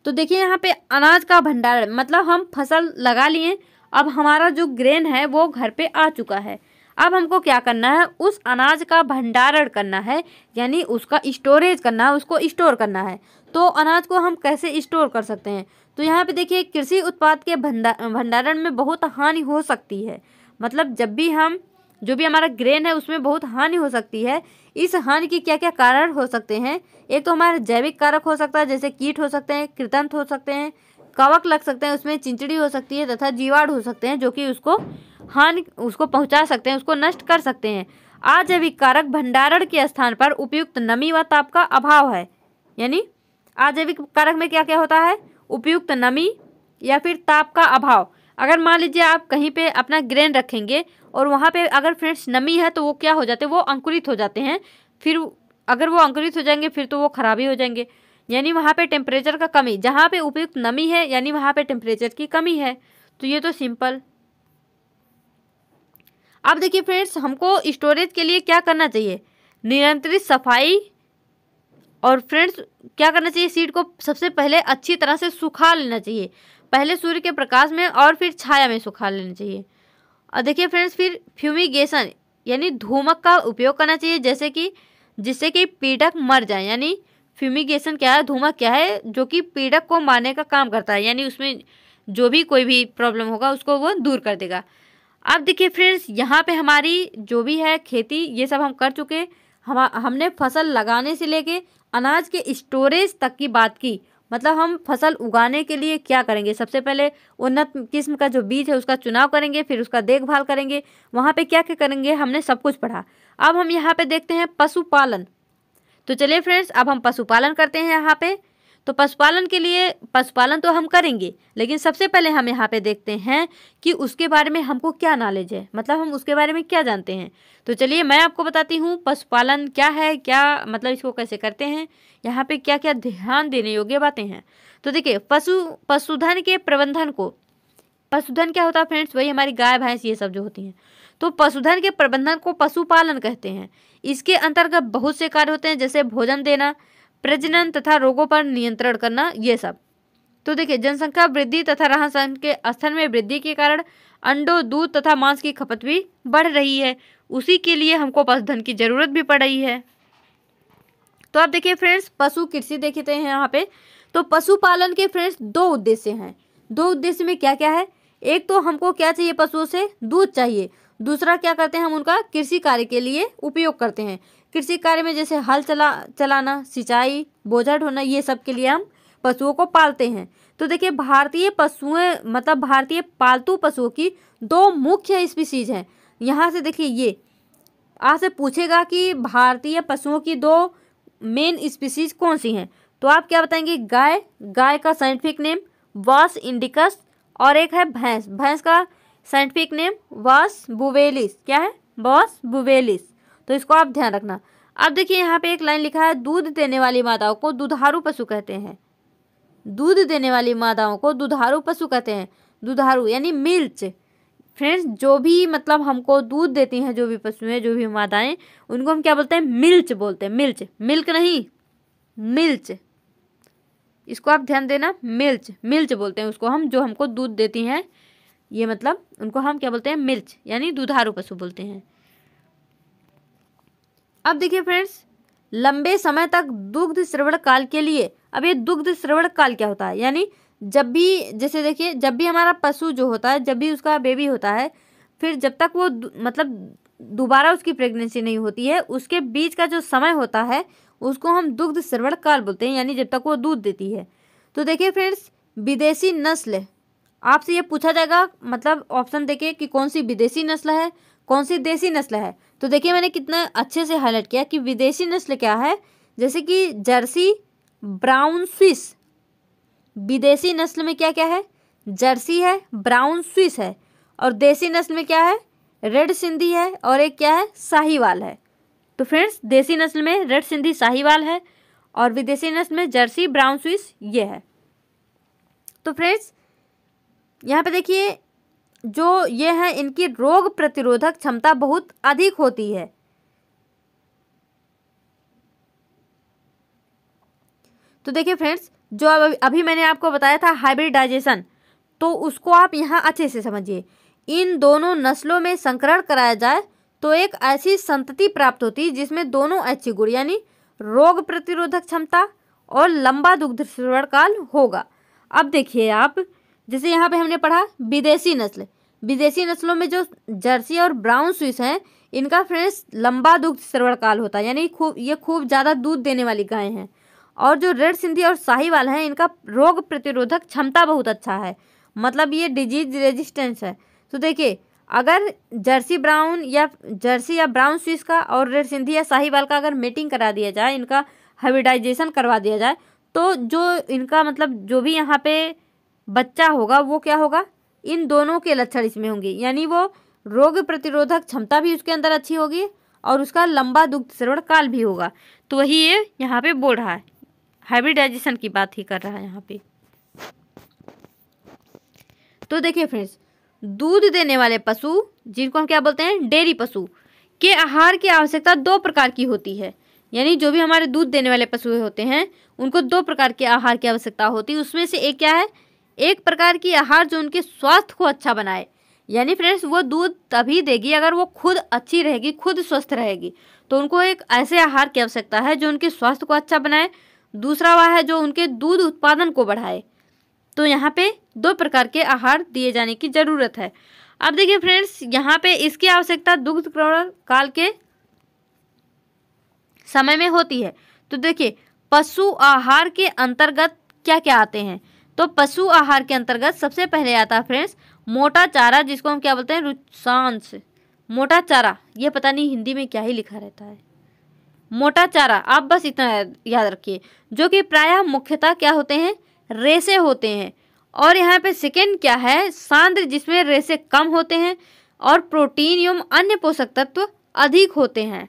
तो देखिए यहाँ पे अनाज का भंडारण मतलब हम फसल लगा लिए अब हमारा जो ग्रेन है वो घर पे आ चुका है अब हमको क्या करना है उस अनाज का भंडारण करना है यानी उसका स्टोरेज करना है उसको स्टोर करना है तो अनाज को हम कैसे स्टोर कर सकते हैं तो यहाँ पे देखिए कृषि उत्पाद के भंडारण में बहुत हानि हो सकती है मतलब जब भी हम जो भी हमारा ग्रेन है उसमें बहुत हानि हो सकती है इस हानि के क्या क्या कारण हो सकते हैं एक तो हमारा जैविक कारक हो सकता है जैसे कीट हो सकते हैं कृतंत हो सकते हैं कवक लग सकते हैं उसमें चिंचड़ी हो सकती है तथा जीवाणु हो सकते हैं जो कि उसको हानि उसको पहुंचा सकते हैं उसको नष्ट कर सकते हैं आजैविक कारक भंडारण के स्थान पर उपयुक्त नमी व ताप का अभाव है यानी आजैविक कारक में क्या क्या होता है उपयुक्त नमी या फिर ताप का अभाव अगर मान लीजिए आप कहीं पे अपना ग्रेन रखेंगे और वहाँ पे अगर फ्रेंड्स नमी है तो वो क्या हो जाते हैं वो अंकुरित हो जाते हैं फिर अगर वो अंकुरित हो जाएंगे फिर तो वो ख़राब ही हो जाएंगे यानी वहाँ पे टेम्परेचर का कमी जहाँ पे उपयुक्त नमी है यानी वहाँ पे टेम्परेचर की कमी है तो ये तो सिंपल अब देखिए फ्रेंड्स हमको स्टोरेज के लिए क्या करना चाहिए नियंत्रित सफाई और फ्रेंड्स क्या करना चाहिए सीड को सबसे पहले अच्छी तरह से सुखा लेना चाहिए पहले सूर्य के प्रकाश में और फिर छाया में सुखा लेना चाहिए और देखिए फ्रेंड्स फिर फ्यूमिगेशन यानी धूमक का उपयोग करना चाहिए जैसे कि जिससे कि पीड़क मर जाए यानी फ्यूमिगेशन क्या है धूमक क्या है जो कि पीड़क को मारने का काम करता है यानी उसमें जो भी कोई भी प्रॉब्लम होगा उसको वो दूर कर देगा अब देखिए फ्रेंड्स यहाँ पे हमारी जो भी है खेती ये सब हम कर चुके हम हमने फसल लगाने से लेके अनाज के स्टोरेज तक की बात की मतलब हम फसल उगाने के लिए क्या करेंगे सबसे पहले उन्नत किस्म का जो बीज है उसका चुनाव करेंगे फिर उसका देखभाल करेंगे वहाँ पे क्या क्या करेंगे हमने सब कुछ पढ़ा अब हम यहाँ पे देखते हैं पशुपालन तो चलिए फ्रेंड्स अब हम पशुपालन करते हैं यहाँ पे तो पशुपालन के लिए पशुपालन तो हम करेंगे लेकिन सबसे पहले हम यहाँ पे देखते हैं कि उसके बारे में हमको क्या नॉलेज है मतलब हम उसके बारे में क्या जानते हैं तो चलिए मैं आपको बताती हूँ पशुपालन क्या है क्या मतलब इसको कैसे करते हैं यहाँ पे क्या क्या ध्यान देने योग्य बातें हैं तो देखिए पशु पशुधन के प्रबंधन को पशुधन क्या होता है फ्रेंड्स वही हमारी गाय भैंस ये सब जो होती हैं तो पशुधन के प्रबंधन को पशुपालन कहते हैं इसके अंतर्गत बहुत से कार्य होते हैं जैसे भोजन देना प्रजनन तथा रोगों पर नियंत्रण करना ये सब तो देखिए जनसंख्या वृद्धि तथा रहन के स्तर में वृद्धि के कारण अंडों दूध तथा मांस की खपत भी बढ़ रही है उसी के लिए हमको पशुधन की जरूरत भी पड़ रही है तो आप देखिए फ्रेंड्स पशु कृषि देखते हैं यहाँ पे तो पशुपालन के फ्रेंड्स दो उद्देश्य हैं दो उद्देश्य में क्या क्या है एक तो हमको क्या चाहिए पशुओं से दूध चाहिए दूसरा क्या करते हैं हम उनका कृषि कार्य के लिए उपयोग करते हैं कृषि कार्य में जैसे हल चला चलाना सिंचाई बोझा ढोना ये सब के लिए हम पशुओं को पालते हैं तो देखिए भारतीय पशुएं मतलब भारतीय पालतू पशुओं की दो मुख्य स्पीसीज हैं यहाँ से देखिए ये आपसे पूछेगा कि भारतीय पशुओं की दो मेन स्पीसीज कौन सी हैं तो आप क्या बताएंगे गाय गाय का साइंटिफिक नेम वास इंडिकस और एक है भैंस भैंस का साइंटिफिक नेम वास बुवेलिस क्या है वॉस बुवेलिस तो इसको आप ध्यान रखना अब देखिए यहाँ पे एक लाइन लिखा है दूध देने वाली माताओं को दुधारू पशु कहते हैं दूध देने वाली माताओं को दुधारू पशु कहते हैं दुधारू यानी मिल्च फ्रेंड्स जो भी मतलब हमको दूध देती हैं जो भी हैं जो भी माताएं उनको हम क्या बोलते हैं मिल्च बोलते हैं मिल्च मिल्क नहीं मिल्च इसको आप ध्यान देना मिल्च मिल्च बोलते हैं उसको हम जो हमको दूध देती हैं ये मतलब उनको हम क्या बोलते हैं मिल्च यानी दुधारू पशु बोलते हैं अब देखिए फ्रेंड्स लंबे समय तक दुग्ध श्रवण काल के लिए अब ये दुग्ध श्रवण काल क्या होता है यानी जब भी जैसे देखिए जब भी हमारा पशु जो होता है जब भी उसका बेबी होता है फिर जब तक वो मतलब दोबारा उसकी प्रेगनेंसी नहीं होती है उसके बीच का जो समय होता है उसको हम दुग्ध श्रवण काल बोलते हैं यानी जब तक वो दूध देती है तो देखिए फ्रेंड्स विदेशी नस्ल आपसे ये पूछा जाएगा मतलब ऑप्शन देखिए कि कौन सी विदेशी नस्ल है कौन सी देसी नस्ल है तो देखिए मैंने कितना अच्छे से हाईलाइट किया कि विदेशी नस्ल क्या है जैसे कि जर्सी ब्राउन स्विस विदेशी नस्ल में क्या क्या है जर्सी है ब्राउन स्विस है और देसी नस्ल में क्या है रेड सिंधी है और एक क्या है साहीवाल है तो फ्रेंड्स देसी नस्ल में रेड सिंधी साहीवाल है और विदेशी नस्ल में जर्सी ब्राउन स्विस ये है तो फ्रेंड्स यहाँ पे देखिए जो ये हैं इनकी रोग प्रतिरोधक क्षमता बहुत अधिक होती है तो देखिए फ्रेंड्स जो अब अभी मैंने आपको बताया था हाइब्रिडाइजेशन तो उसको आप यहाँ अच्छे से समझिए इन दोनों नस्लों में संकरण कराया जाए तो एक ऐसी संतति प्राप्त होती है जिसमें दोनों अच्छे गुण यानी रोग प्रतिरोधक क्षमता और लंबा दुग्ध काल होगा अब देखिए आप जैसे यहाँ पे हमने पढ़ा विदेशी नस्ल विदेशी नस्लों में जो जर्सी और ब्राउन स्विस हैं इनका फ्रेंड्स लंबा दुग्ध काल होता है यानी खूब ये खूब ज़्यादा दूध देने वाली गाय हैं और जो रेड सिंधी और साहिवाल हैं इनका रोग प्रतिरोधक क्षमता बहुत अच्छा है मतलब ये डिजीज रेजिस्टेंस है तो देखिए अगर जर्सी ब्राउन या जर्सी या ब्राउन स्विस का और रेड सिंधी या साहिवाल का अगर मेटिंग करा दिया जाए इनका हविडाइजेशन करवा दिया जाए तो जो इनका मतलब जो भी यहाँ पे बच्चा होगा वो क्या होगा इन दोनों के लक्षण इसमें होंगे यानी वो रोग प्रतिरोधक क्षमता भी उसके अंदर अच्छी होगी और उसका लंबा दुग्ध श्रवण काल भी होगा तो वही ये यहाँ पे बोल रहा है हाइब्रिडाइजेशन की बात ही कर रहा है यहाँ पे तो देखिए फ्रेंड्स दूध देने वाले पशु जिनको हम क्या बोलते हैं डेयरी पशु के आहार की आवश्यकता दो प्रकार की होती है यानी जो भी हमारे दूध देने वाले पशु होते हैं उनको दो प्रकार के आहार की आवश्यकता होती है उसमें से एक क्या है एक प्रकार की आहार जो उनके स्वास्थ्य को अच्छा बनाए यानी फ्रेंड्स वो दूध तभी देगी अगर वो खुद अच्छी रहेगी खुद स्वस्थ रहेगी तो उनको एक ऐसे आहार की आवश्यकता है जो उनके स्वास्थ्य को अच्छा बनाए दूसरा वह है जो उनके दूध उत्पादन को बढ़ाए तो यहाँ पे दो प्रकार के आहार दिए जाने की ज़रूरत है अब देखिए फ्रेंड्स यहाँ पे इसकी आवश्यकता दुग्ध काल के समय में होती है तो देखिए पशु आहार के अंतर्गत क्या क्या आते हैं तो पशु आहार के अंतर्गत सबसे पहले आता है फ्रेंड्स मोटा चारा जिसको हम क्या बोलते हैं रुचांश मोटा चारा ये पता नहीं हिंदी में क्या ही लिखा रहता है मोटा चारा आप बस इतना याद रखिए जो कि प्रायः मुख्यतः क्या होते हैं रेसे होते हैं और यहाँ पे सेकेंड क्या है सांद्र जिसमें रेसे कम होते हैं और प्रोटीन एवं अन्य पोषक तत्व अधिक होते हैं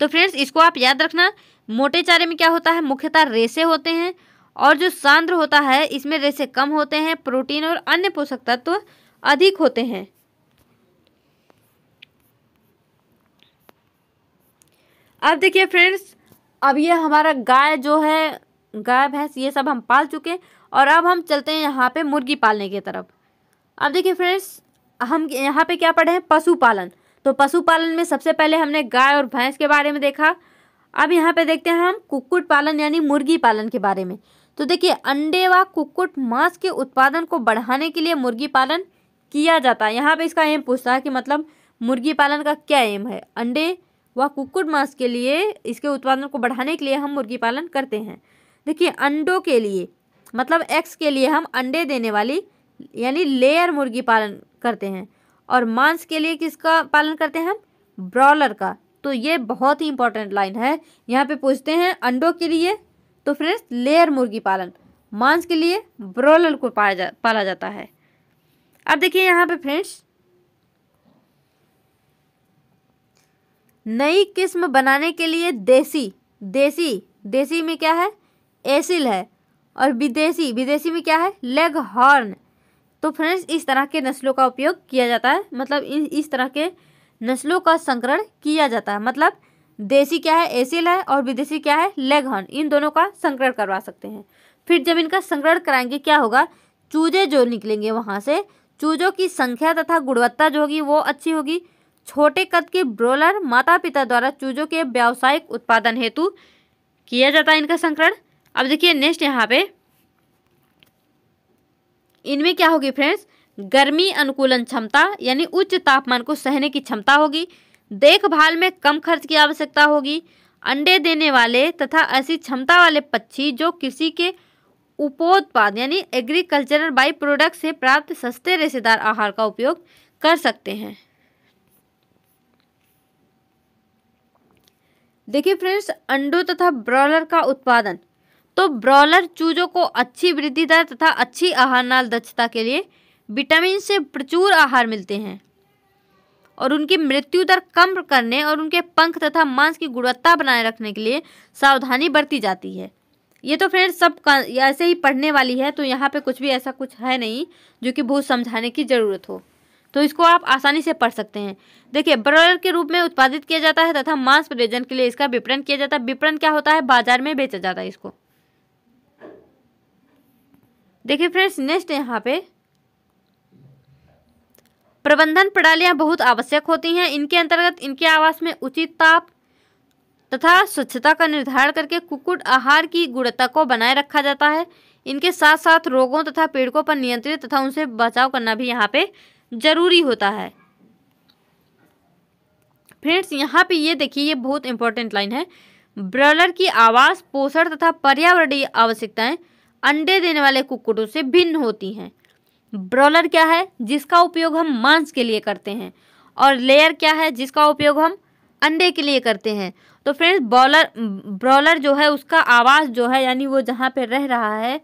तो फ्रेंड्स इसको आप याद रखना मोटे चारे में क्या होता है मुख्यतः रेसे होते हैं और जो सांद्र होता है इसमें रेसे कम होते हैं प्रोटीन और अन्य पोषक तत्व तो अधिक होते हैं अब देखिए फ्रेंड्स अब ये हमारा गाय जो है गाय भैंस ये सब हम पाल चुके हैं और अब हम चलते हैं यहाँ पे मुर्गी पालने की तरफ अब देखिए फ्रेंड्स हम यहाँ पे क्या पढ़े हैं पशुपालन तो पशुपालन में सबसे पहले हमने गाय और भैंस के बारे में देखा अब यहाँ पे देखते हैं हम कुक्कुट पालन यानी मुर्गी पालन के बारे में तो देखिए अंडे व कुक्कुट मांस के उत्पादन को बढ़ाने के लिए मुर्गी पालन किया जाता है यहाँ पे इसका एम पूछता है कि मतलब मुर्गी पालन का क्या एम है अंडे व कुक्कुट मांस के लिए इसके उत्पादन को बढ़ाने के लिए हम मुर्गी पालन करते हैं देखिए अंडों के लिए मतलब एक्स के लिए हम अंडे देने वाली यानी लेयर मुर्गी पालन करते हैं और मांस के लिए किसका पालन करते हैं हम ब्रॉलर का तो ये बहुत ही इंपॉर्टेंट लाइन है यहाँ पे पूछते हैं अंडों के लिए तो फ्रेंड्स लेयर मुर्गी पालन मांस के लिए ब्रॉयलर को पाला जा पाला जाता है अब देखिए यहाँ पे फ्रेंड्स नई किस्म बनाने के लिए देसी देसी देसी में क्या है एसिल है और विदेशी विदेशी में क्या है लेग हॉर्न तो फ्रेंड्स इस तरह के नस्लों का उपयोग किया जाता है मतलब इस तरह के नस्लों का संकरण किया जाता है मतलब देसी क्या है एसिल है और विदेशी क्या है लेगहन इन दोनों का संकरण करवा सकते हैं फिर जब इनका संकरण कराएंगे क्या होगा चूजे जो निकलेंगे वहाँ से चूजों की संख्या तथा गुणवत्ता जो होगी वो अच्छी होगी छोटे कद के ब्रोलर माता पिता द्वारा चूजों के व्यावसायिक उत्पादन हेतु किया जाता है इनका संकरण अब देखिए नेक्स्ट यहाँ पे इनमें क्या होगी फ्रेंड्स गर्मी अनुकूलन क्षमता यानी उच्च तापमान को सहने की क्षमता होगी देखभाल में कम खर्च की आवश्यकता होगी अंडे देने वाले तथा ऐसी क्षमता वाले पक्षी जो कृषि के उपोत्पाद यानी एग्रीकल्चरल बाई प्रोडक्ट से प्राप्त सस्ते रेशेदार आहार का उपयोग कर सकते हैं देखिए फ्रेंड्स अंडों तथा ब्रॉयलर का उत्पादन तो ब्रॉयलर चूजों को अच्छी वृद्धि दर तथा अच्छी आहार नाल दक्षता के लिए विटामिन से प्रचुर आहार मिलते हैं और उनकी मृत्यु दर कम करने और उनके पंख तथा मांस की गुणवत्ता बनाए रखने के लिए सावधानी बरती जाती है ये तो फ्रेंड्स सब ऐसे ही पढ़ने वाली है तो यहाँ पे कुछ भी ऐसा कुछ है नहीं जो कि बहुत समझाने की ज़रूरत हो तो इसको आप आसानी से पढ़ सकते हैं देखिए ब्रॉयलर के रूप में उत्पादित किया जाता है तथा मांस प्रयोजन के लिए इसका विपणन किया जाता है विपणन क्या होता है बाजार में बेचा जाता है इसको देखिए फ्रेंड्स नेक्स्ट यहाँ पे प्रबंधन प्रणालियाँ बहुत आवश्यक होती हैं इनके अंतर्गत इनके आवास में उचित ताप तथा स्वच्छता का निर्धारण करके कुक्कुट आहार की गुणवत्ता को बनाए रखा जाता है इनके साथ साथ रोगों तथा पीड़कों पर नियंत्रित तथा उनसे बचाव करना भी यहाँ पे जरूरी होता है फ्रेंड्स यहाँ पे ये देखिए ये बहुत इंपॉर्टेंट लाइन है ब्रॉयलर की आवास पोषण तथा पर्यावरणीय आवश्यकताएं अंडे देने वाले कुक्कुटों से भिन्न होती हैं ब्रॉलर क्या है जिसका उपयोग हम मांस के लिए करते हैं और लेयर क्या है जिसका उपयोग हम अंडे के लिए करते हैं तो फ्रेंड्स बॉलर ब्रॉलर जो है उसका आवास जो है यानी वो जहाँ पे रह रहा है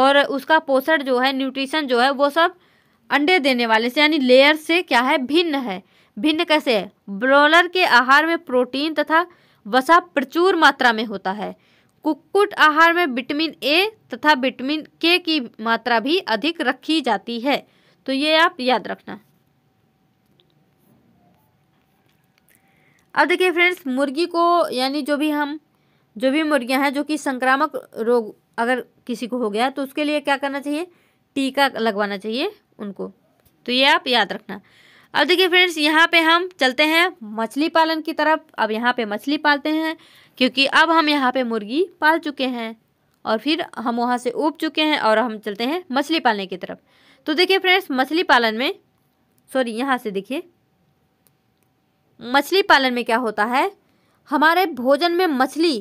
और उसका पोषण जो है न्यूट्रिशन जो है वो सब अंडे देने वाले से यानी लेयर से क्या है भिन्न है भिन्न कैसे है ब्रॉलर के आहार में प्रोटीन तथा वसा प्रचुर मात्रा में होता है कुक्कुट आहार में विटामिन ए तथा विटामिन के की मात्रा भी अधिक रखी जाती है तो ये आप याद रखना अब देखिए फ्रेंड्स मुर्गी को यानी जो भी हम जो भी मुर्गियां हैं जो कि संक्रामक रोग अगर किसी को हो गया तो उसके लिए क्या करना चाहिए टीका लगवाना चाहिए उनको तो ये आप याद रखना अब देखिए फ्रेंड्स यहाँ पे हम चलते हैं मछली पालन की तरफ अब यहाँ पे मछली पालते हैं क्योंकि अब हम यहाँ पे मुर्गी पाल चुके हैं और फिर हम वहाँ से उब चुके हैं और हम चलते हैं मछली पालने की तरफ तो देखिए फ्रेंड्स मछली पालन में सॉरी यहाँ से देखिए मछली पालन में क्या होता है हमारे भोजन में मछली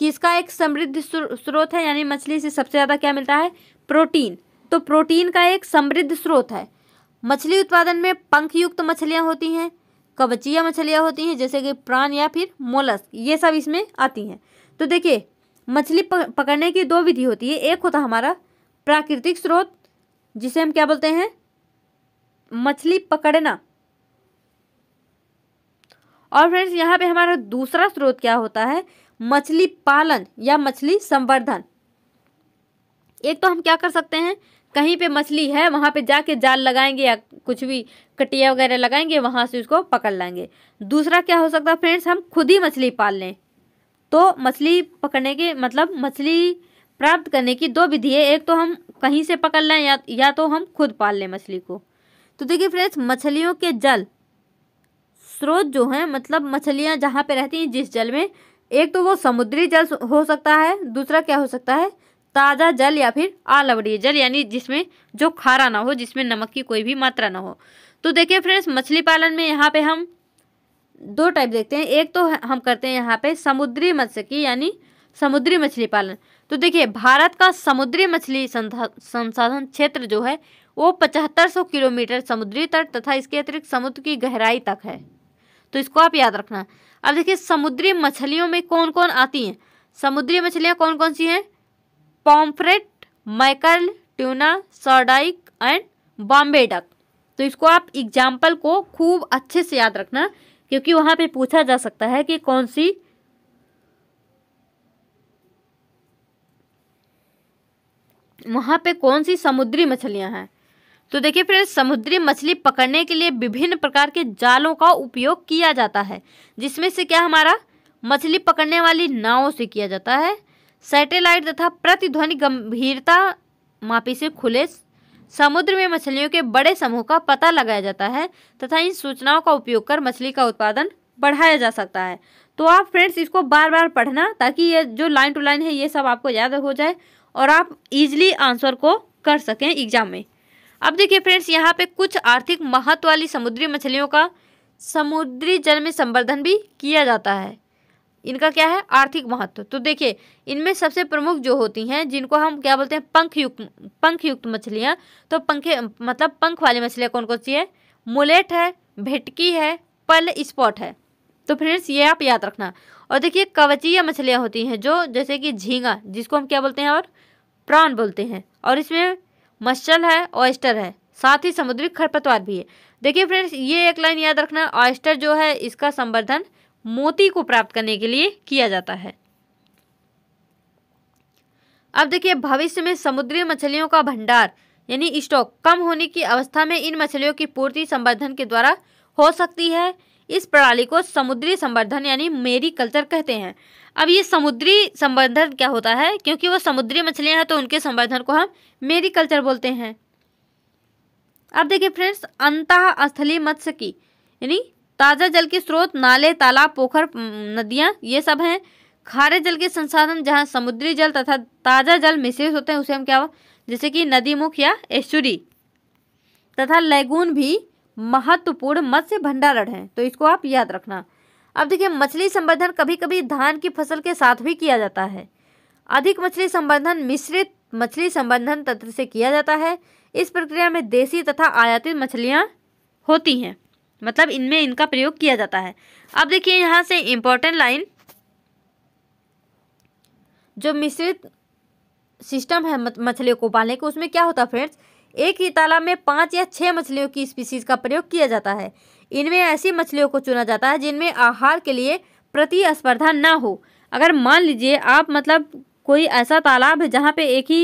किसका एक समृद्ध स्रोत है यानी मछली से सबसे ज़्यादा क्या मिलता है प्रोटीन तो प्रोटीन का एक समृद्ध स्रोत है मछली उत्पादन में पंखयुक्त मछलियाँ होती हैं कवचिया मछलियाँ होती हैं जैसे कि प्राण या फिर मोलस्क ये सब इसमें आती हैं तो देखिए मछली पकड़ने की दो विधि होती है एक होता हमारा प्राकृतिक स्रोत जिसे हम क्या बोलते हैं मछली पकड़ना और फ्रेंड्स यहाँ पे हमारा दूसरा स्रोत क्या होता है मछली पालन या मछली संवर्धन एक तो हम क्या कर सकते हैं कहीं पे मछली है वहाँ पे जाके जाल लगाएंगे या कुछ भी कटिया वगैरह लगाएंगे वहाँ से उसको पकड़ लाएंगे दूसरा क्या हो सकता है फ्रेंड्स हम खुद ही मछली पाल लें तो मछली पकड़ने के मतलब मछली प्राप्त करने की दो विधि है एक तो हम कहीं से पकड़ लें या, या तो हम खुद पाल लें मछली को तो देखिए फ्रेंड्स मछलियों के जल स्रोत जो हैं मतलब मछलियाँ जहाँ पर रहती हैं जिस जल में एक तो वो समुद्री जल हो सकता है दूसरा क्या हो सकता है ताज़ा जल या फिर आलवड़ीय जल यानी जिसमें जो खारा ना हो जिसमें नमक की कोई भी मात्रा ना हो तो देखिए फ्रेंड्स मछली पालन में यहाँ पे हम दो टाइप देखते हैं एक तो हम करते हैं यहाँ पे समुद्री मत्स्यकी यानी समुद्री मछली पालन तो देखिए भारत का समुद्री मछली संसाधन क्षेत्र जो है वो पचहत्तर सौ किलोमीटर समुद्री तट तथा इसके अतिरिक्त समुद्र की गहराई तक है तो इसको आप याद रखना अब देखिए समुद्री मछलियों में कौन कौन आती हैं समुद्री मछलियाँ कौन कौन सी हैं पॉम्फ्रेट मैकल ट्यूना सॉडाइक एंड बॉम्बे डक तो इसको आप एग्जाम्पल को खूब अच्छे से याद रखना क्योंकि वहाँ पे पूछा जा सकता है कि कौन सी वहाँ पे कौन सी समुद्री मछलियाँ हैं तो देखिए फिर समुद्री मछली पकड़ने के लिए विभिन्न प्रकार के जालों का उपयोग किया जाता है जिसमें से क्या हमारा मछली पकड़ने वाली नावों से किया जाता है सैटेलाइट तथा प्रतिध्वनि गंभीरता मापी से खुले समुद्र में मछलियों के बड़े समूह का पता लगाया जाता है तथा इन सूचनाओं का उपयोग कर मछली का उत्पादन बढ़ाया जा सकता है तो आप फ्रेंड्स इसको बार बार पढ़ना ताकि ये जो लाइन टू लाइन है ये सब आपको याद हो जाए और आप इजिली आंसर को कर सकें एग्जाम में अब देखिए फ्रेंड्स यहाँ पे कुछ आर्थिक महत्व वाली समुद्री मछलियों का समुद्री जल में संवर्धन भी किया जाता है इनका क्या है आर्थिक महत्व तो देखिए इनमें सबसे प्रमुख जो होती हैं जिनको हम क्या बोलते हैं पंख युक्त पंख युक्त मछलियाँ तो पंखे मतलब पंख वाली मछलियाँ कौन कौन सी है मुलेट है भेटकी है पल स्पॉट है तो फ्रेंड्स ये आप याद रखना और देखिए कवचीय मछलियाँ होती हैं जो जैसे कि झींगा जिसको हम क्या बोलते हैं और प्राण बोलते हैं और इसमें मच्छल है ऑयस्टर है साथ ही समुद्री खरपतवार भी है देखिए फ्रेंड्स ये एक लाइन याद रखना ऑयस्टर जो है इसका संवर्धन मोती को प्राप्त करने के लिए किया जाता है अब देखिए भविष्य में समुद्री मछलियों का भंडार यानी स्टॉक कम होने की अवस्था में इन मछलियों की पूर्ति संवर्धन के द्वारा हो सकती है इस प्रणाली को समुद्री संवर्धन यानी मेरी कल्चर कहते हैं अब ये समुद्री संवर्धन क्या होता है क्योंकि वो समुद्री मछलियां हैं तो उनके संवर्धन को हम मेरी कल्चर बोलते हैं अब देखिए फ्रेंड्स अंत स्थली मत्स्य की यानी ताज़ा जल के स्रोत नाले तालाब पोखर नदियाँ ये सब हैं खारे जल के संसाधन जहाँ समुद्री जल तथा ताज़ा जल मिश्रित होते हैं उसे हम क्या हुआ? जैसे कि नदी मुख या एश्चुरी तथा लैगून भी महत्वपूर्ण मत्स्य भंडारण है तो इसको आप याद रखना अब देखिए मछली संवर्धन कभी कभी धान की फसल के साथ भी किया जाता है अधिक मछली संवर्धन मिश्रित मछली संवर्धन तंत्र से किया जाता है इस प्रक्रिया में देसी तथा आयातित मछलियाँ होती हैं मतलब इनमें इनका प्रयोग किया जाता है अब देखिए यहाँ से इम्पोर्टेंट लाइन जो मिश्रित सिस्टम है मछलियों को पालने के उसमें क्या होता है फ्रेंड्स एक ही तालाब में पाँच या छः मछलियों की स्पीसीज का प्रयोग किया जाता है इनमें ऐसी मछलियों को चुना जाता है जिनमें आहार के लिए प्रतिस्पर्धा ना हो अगर मान लीजिए आप मतलब कोई ऐसा तालाब है जहाँ पे एक ही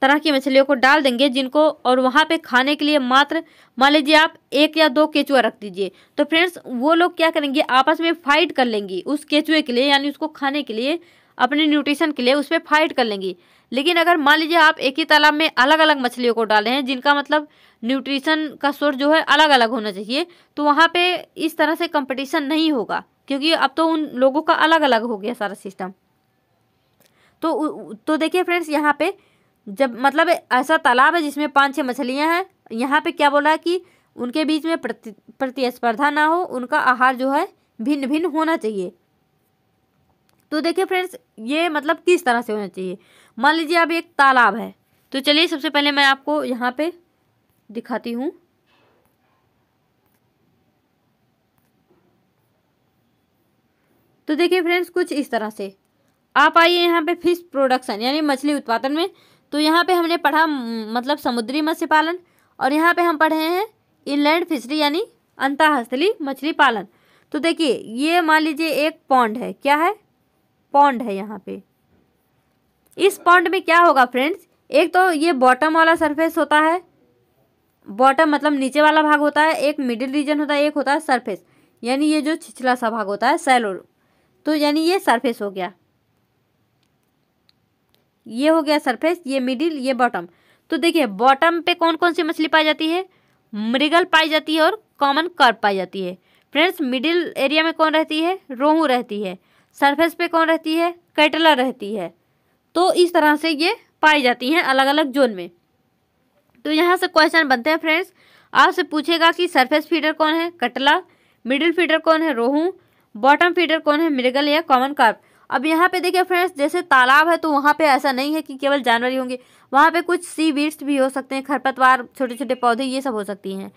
तरह की मछलियों को डाल देंगे जिनको और वहाँ पे खाने के लिए मात्र मान लीजिए आप एक या दो केचुआ रख दीजिए तो फ्रेंड्स वो लोग क्या करेंगे आपस में फाइट कर लेंगी उस केचुए के लिए यानी उसको खाने के लिए अपने न्यूट्रिशन के लिए उस पर फाइट कर लेंगी लेकिन अगर मान लीजिए आप एक ही तालाब में अलग अलग मछलियों को डाले हैं जिनका मतलब न्यूट्रिशन का सोर्स जो है अलग अलग होना चाहिए तो वहाँ पे इस तरह से कंपटीशन नहीं होगा क्योंकि अब तो उन लोगों का अलग अलग हो गया सारा सिस्टम तो तो देखिए फ्रेंड्स यहाँ पे जब मतलब ऐसा तालाब है जिसमें पाँच छः मछलियाँ हैं यहाँ पे क्या बोला कि उनके बीच में प्रति प्रतिस्पर्धा ना हो उनका आहार जो है भिन्न भिन्न होना चाहिए तो देखिए फ्रेंड्स ये मतलब किस तरह से होना चाहिए मान लीजिए अब एक तालाब है तो चलिए सबसे पहले मैं आपको यहाँ पे दिखाती हूँ तो देखिए फ्रेंड्स कुछ इस तरह से आप आइए यहाँ पे फिश प्रोडक्शन यानी मछली उत्पादन में तो यहाँ पे हमने पढ़ा मतलब समुद्री मत्स्य पालन और यहाँ पे हम पढ़े हैं इनलैंड फिशरी यानी अंतःस्थली मछली पालन तो देखिए ये मान लीजिए एक पौंड है क्या है पौंड है यहाँ पे इस पौंड में क्या होगा फ्रेंड्स एक तो ये बॉटम वाला सरफेस होता है बॉटम मतलब नीचे वाला भाग होता है एक मिडिल रीजन होता है एक होता है सरफेस यानी ये जो छिछला सा भाग होता है सैलोर तो यानी ये सरफेस हो गया ये हो गया सरफेस ये मिडिल ये बॉटम तो देखिए बॉटम पे कौन कौन सी मछली पाई जाती है मृगल पाई जाती है और कॉमन कर्प पाई जाती है फ्रेंड्स मिडिल एरिया में कौन रहती है रोहू रहती है सरफेस पे कौन रहती है कैटला रहती है तो इस तरह से ये पाई जाती हैं अलग अलग जोन में तो यहाँ से क्वेश्चन बनते हैं फ्रेंड्स आपसे पूछेगा कि सरफेस फीडर कौन है कटला मिडिल फीडर कौन है रोहू बॉटम फीडर कौन है मृगल या कॉमन कार्प अब यहाँ पे देखिए फ्रेंड्स जैसे तालाब है तो वहाँ पे ऐसा नहीं है कि केवल जानवर ही होंगे वहाँ पे कुछ सी वीड्स भी हो सकते हैं खरपतवार छोटे छोटे पौधे ये सब हो सकती हैं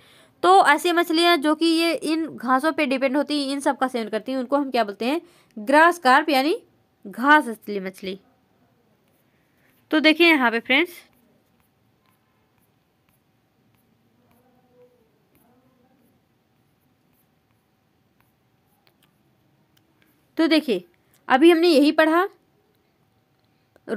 तो ऐसी मछलियाँ जो कि ये इन घासों पे डिपेंड होती हैं इन सब का सेवन करती हैं उनको हम क्या बोलते हैं ग्रास कार्प यानी घास असली मछली तो देखिए यहाँ पे फ्रेंड्स तो देखिए अभी हमने यही पढ़ा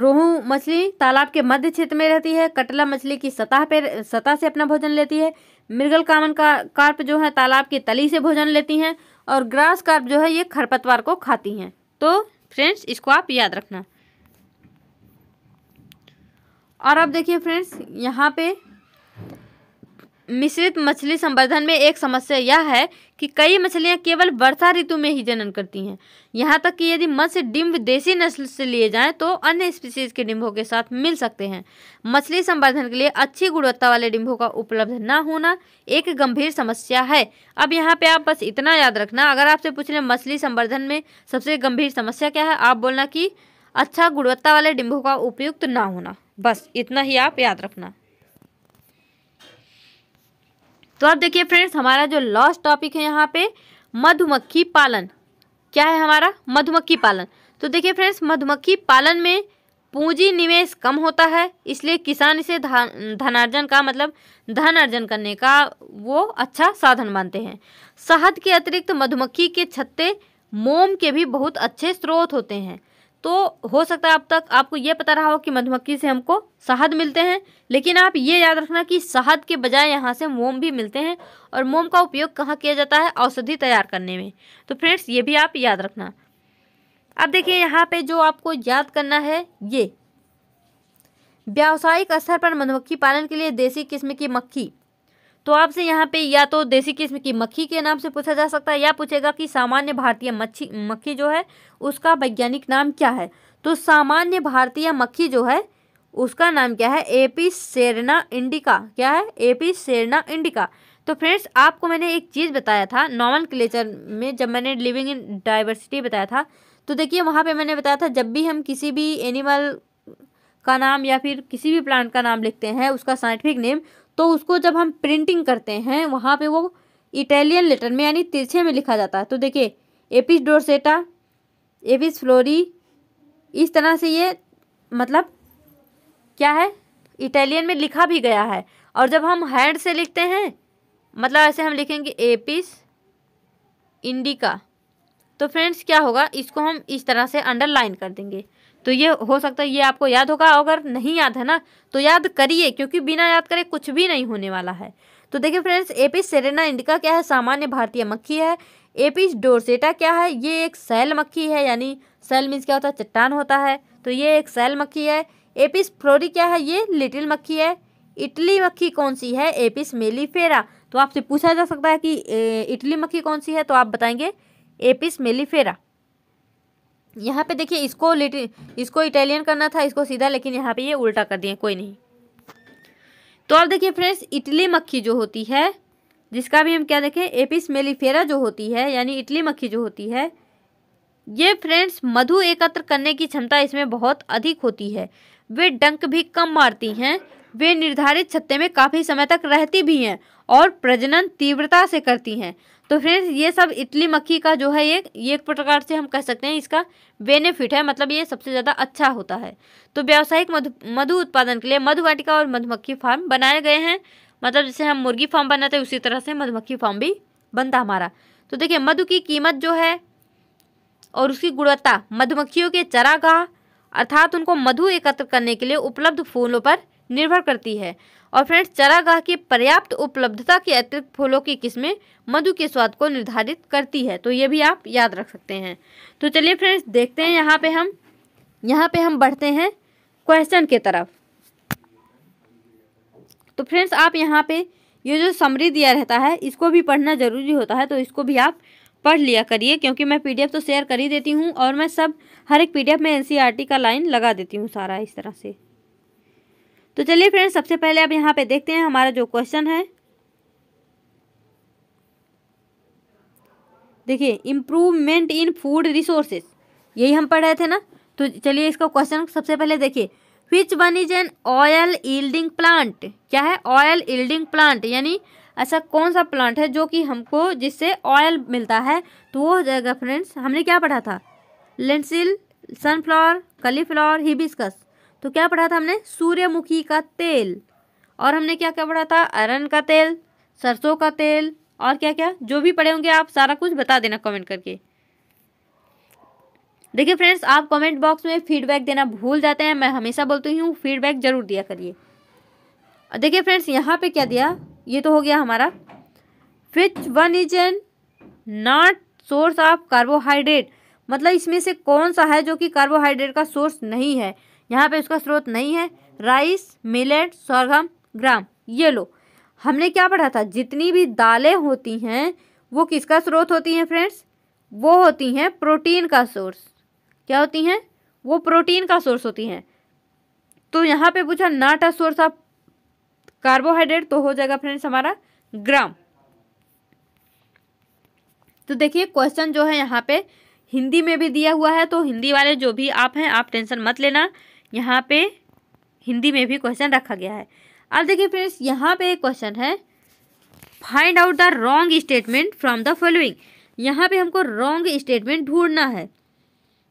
रोहू मछली तालाब के मध्य क्षेत्र में रहती है कटला मछली की सतह पर सतह से अपना भोजन लेती है मृगल कामन का कार्प जो है तालाब की तली से भोजन लेती हैं और ग्रास कार्प जो है ये खरपतवार को खाती हैं तो फ्रेंड्स इसको आप याद रखना और अब देखिए फ्रेंड्स यहाँ पे मिश्रित मछली संवर्धन में एक समस्या यह है कि कई मछलियां केवल वर्षा ऋतु में ही जनन करती हैं यहाँ तक कि यदि मत्स्य डिम्ब देसी नस्ल से लिए जाएं तो अन्य स्पीसीज के डिम्बों के साथ मिल सकते हैं मछली संवर्धन के लिए अच्छी गुणवत्ता वाले डिम्बों का उपलब्ध न होना एक गंभीर समस्या है अब यहाँ पे आप बस इतना याद रखना अगर आपसे पूछ लें मछली संवर्धन में सबसे गंभीर समस्या क्या है आप बोलना कि अच्छा गुणवत्ता वाले डिम्बों का उपयुक्त ना होना बस इतना ही आप याद रखना तो अब देखिए फ्रेंड्स हमारा जो लास्ट टॉपिक है यहाँ पे मधुमक्खी पालन क्या है हमारा मधुमक्खी पालन तो देखिए फ्रेंड्स मधुमक्खी पालन में पूंजी निवेश कम होता है इसलिए किसान इसे धनार्जन का मतलब धन अर्जन करने का वो अच्छा साधन मानते हैं शहद के अतिरिक्त मधुमक्खी के छत्ते मोम के भी बहुत अच्छे स्रोत होते हैं तो हो सकता है अब तक आपको ये पता रहा हो कि मधुमक्खी से हमको शहद मिलते हैं लेकिन आप ये याद रखना कि शहद के बजाय यहाँ से मोम भी मिलते हैं और मोम का उपयोग कहाँ किया जाता है औषधि तैयार करने में तो फ्रेंड्स ये भी आप याद रखना अब देखिए यहाँ पे जो आपको याद करना है ये व्यावसायिक स्तर पर मधुमक्खी पालन के लिए देसी किस्म की मक्खी तो आपसे यहाँ पे या तो देसी किस्म की मक्खी के नाम से पूछा जा सकता है या पूछेगा कि सामान्य भारतीय मच्छी मक्खी जो है उसका वैज्ञानिक नाम क्या है तो सामान्य भारतीय मक्खी जो है उसका नाम क्या है एपी सेरना इंडिका क्या है एपी सेरना इंडिका तो फ्रेंड्स आपको मैंने एक चीज़ बताया था नॉमन क्लेचर में जब मैंने लिविंग इन डाइवर्सिटी बताया था तो देखिए वहाँ पे मैंने बताया था जब भी हम किसी भी एनिमल का नाम या फिर किसी भी प्लांट का नाम लिखते हैं उसका साइंटिफिक नेम तो उसको जब हम प्रिंटिंग करते हैं वहाँ पे वो इटालियन लेटर में यानी तिरछे में लिखा जाता है तो देखिए एपिस डोरसेटा एपिस फ्लोरी इस तरह से ये मतलब क्या है इटालियन में लिखा भी गया है और जब हम हैंड से लिखते हैं मतलब ऐसे हम लिखेंगे एपिस इंडिका तो फ्रेंड्स क्या होगा इसको हम इस तरह से अंडरलाइन कर देंगे तो ये हो सकता है ये आपको याद होगा अगर नहीं याद है ना तो याद करिए क्योंकि बिना याद करे कुछ भी नहीं होने वाला है तो देखिए फ्रेंड्स एपिस सेरेना इंडिका क्या है सामान्य भारतीय मक्खी है एपिस डोरसेटा क्या है ये एक सैल मक्खी है यानी सैल मीन्स क्या होता है चट्टान होता है तो ये एक सैल मक्खी है एपिस फ्लोरी क्या है ये लिटिल मक्खी है इटली मक्खी कौन सी है एपिस मेलीफेरा तो आपसे पूछा जा सकता है कि इटली मक्खी कौन सी है तो आप बताएंगे एपिस मेलीफेरा यहाँ पे देखिए इसको इसको इटालियन करना था इसको सीधा लेकिन यहाँ पे ये उल्टा कर दिए कोई नहीं तो अब देखिए फ्रेंड्स इटली मक्खी जो होती है जिसका भी हम क्या देखें एपिस मेलीफेरा जो होती है यानी इटली मक्खी जो होती है ये फ्रेंड्स मधु एकत्र करने की क्षमता इसमें बहुत अधिक होती है वे डंक भी कम मारती हैं वे निर्धारित छत्ते में काफ़ी समय तक रहती भी हैं और प्रजनन तीव्रता से करती हैं तो फ्रेंड्स ये सब इटली मक्खी का जो है ये एक प्रकार से हम कह सकते हैं इसका बेनिफिट है मतलब ये सबसे ज़्यादा अच्छा होता है तो व्यावसायिक मधु मधु उत्पादन के लिए मधुवाटिका और मधुमक्खी फार्म बनाए गए हैं मतलब जैसे हम मुर्गी फार्म बनाते हैं उसी तरह से मधुमक्खी फार्म भी बनता हमारा तो देखिए मधु की कीमत जो है और उसकी गुणवत्ता मधुमक्खियों के चरागाह अर्थात उनको मधु एकत्र करने के लिए उपलब्ध फूलों पर निर्भर करती है और फ्रेंड्स चरागाह की पर्याप्त उपलब्धता के अतिरिक्त फूलों की किस्में मधु के स्वाद को निर्धारित करती है तो ये भी आप याद रख सकते हैं तो चलिए फ्रेंड्स देखते हैं यहाँ पे हम यहाँ पे हम बढ़ते हैं क्वेश्चन के तरफ तो फ्रेंड्स आप यहाँ पे ये जो समरी दिया रहता है इसको भी पढ़ना ज़रूरी होता है तो इसको भी आप पढ़ लिया करिए क्योंकि मैं पी तो शेयर कर ही देती हूँ और मैं सब हर एक पी में एन का लाइन लगा देती हूँ सारा इस तरह से तो चलिए फ्रेंड्स सबसे पहले अब यहाँ पे देखते हैं हमारा जो क्वेश्चन है देखिए इम्प्रूवमेंट इन फूड रिसोर्सेस यही हम पढ़ रहे थे ना तो चलिए इसका क्वेश्चन सबसे पहले देखिए which one is an oil yielding plant क्या है ऑयल ईल्डिंग प्लांट यानी ऐसा कौन सा प्लांट है जो कि हमको जिससे ऑयल मिलता है तो वो हो जाएगा फ्रेंड्स हमने क्या पढ़ा था लेंसिल सनफ्लावर कलीफ्लावर हिबिस्कस तो क्या पढ़ा था हमने सूर्यमुखी का तेल और हमने क्या क्या पढ़ा था अरन का तेल सरसों का तेल और क्या क्या जो भी पढ़े होंगे आप सारा कुछ बता देना कमेंट करके देखिए फ्रेंड्स आप कमेंट बॉक्स में फीडबैक देना भूल जाते हैं मैं हमेशा बोलती हूँ फीडबैक जरूर दिया करिए देखिए फ्रेंड्स यहाँ पे क्या दिया ये तो हो गया हमारा which one is an not source of carbohydrate मतलब इसमें से कौन सा है जो कि कार्बोहाइड्रेट का सोर्स नहीं है यहाँ पे उसका स्रोत नहीं है राइस मिलेट sorghum ग्राम ये लो हमने क्या पढ़ा था जितनी भी दालें होती हैं वो किसका स्रोत होती हैं फ्रेंड्स वो होती हैं प्रोटीन का सोर्स क्या होती हैं वो प्रोटीन का सोर्स होती हैं तो यहाँ पे पूछा not a source of carbohydrate तो हो जाएगा फ्रेंड्स हमारा ग्राम तो देखिए क्वेश्चन जो है यहाँ पे हिंदी में भी दिया हुआ है तो हिंदी वाले जो भी आप हैं आप टेंशन मत लेना यहाँ पे हिंदी में भी क्वेश्चन रखा गया है अब देखिए फ्रेंड्स यहाँ पे एक क्वेश्चन है find out the wrong statement from the following यहाँ पे हमको रॉन्ग स्टेटमेंट ढूंढना है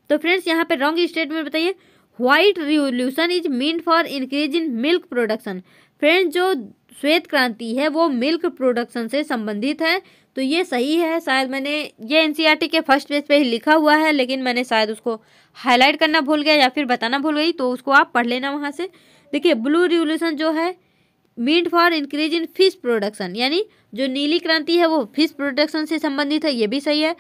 तो फ्रेंड्स यहाँ पे रॉन्ग स्टेटमेंट बताइए white revolution is meant for increase in milk production friends जो श्वेत क्रांति है वो मिल्क प्रोडक्शन से संबंधित है तो ये सही है शायद मैंने ये एन e के फर्स्ट पेज पे ही लिखा हुआ है लेकिन मैंने शायद उसको हाईलाइट करना भूल गया या फिर बताना भूल गई तो उसको आप पढ़ लेना वहाँ से देखिए ब्लू रिवोल्यूशन जो है meant for increase in fish production यानी जो नीली क्रांति है वो फिश प्रोडक्शन से संबंधित है ये भी सही है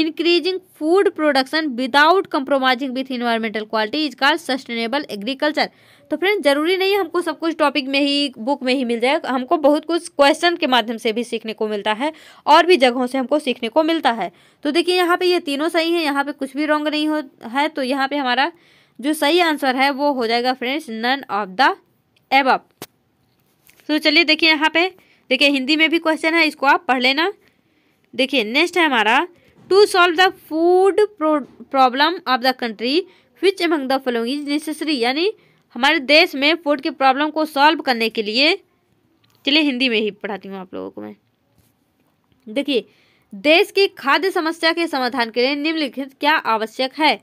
increasing food production without compromising with environmental quality is called sustainable agriculture तो फ्रेंड ज़रूरी नहीं हमको सब कुछ टॉपिक में ही बुक में ही मिल जाए हमको बहुत कुछ क्वेश्चन के माध्यम से भी सीखने को मिलता है और भी जगहों से हमको सीखने को मिलता है तो देखिए यहाँ पर ये तीनों सही हैं यहाँ पर कुछ भी रॉन्ग नहीं हो है तो यहाँ पर हमारा जो सही आंसर है वो हो जाएगा friends none of the above तो चलिए देखिए यहाँ पे देखिए हिंदी में भी क्वेश्चन है इसको आप पढ़ लेना देखिए नेक्स्ट है हमारा to solve the food problem of the country which among the following is necessary यानी हमारे देश में फूड की प्रॉब्लम को सॉल्व करने के लिए चलिए हिंदी में ही पढ़ाती हूँ आप लोगों को मैं देखिए देश की खाद्य समस्या के समाधान के लिए निम्नलिखित क्या आवश्यक है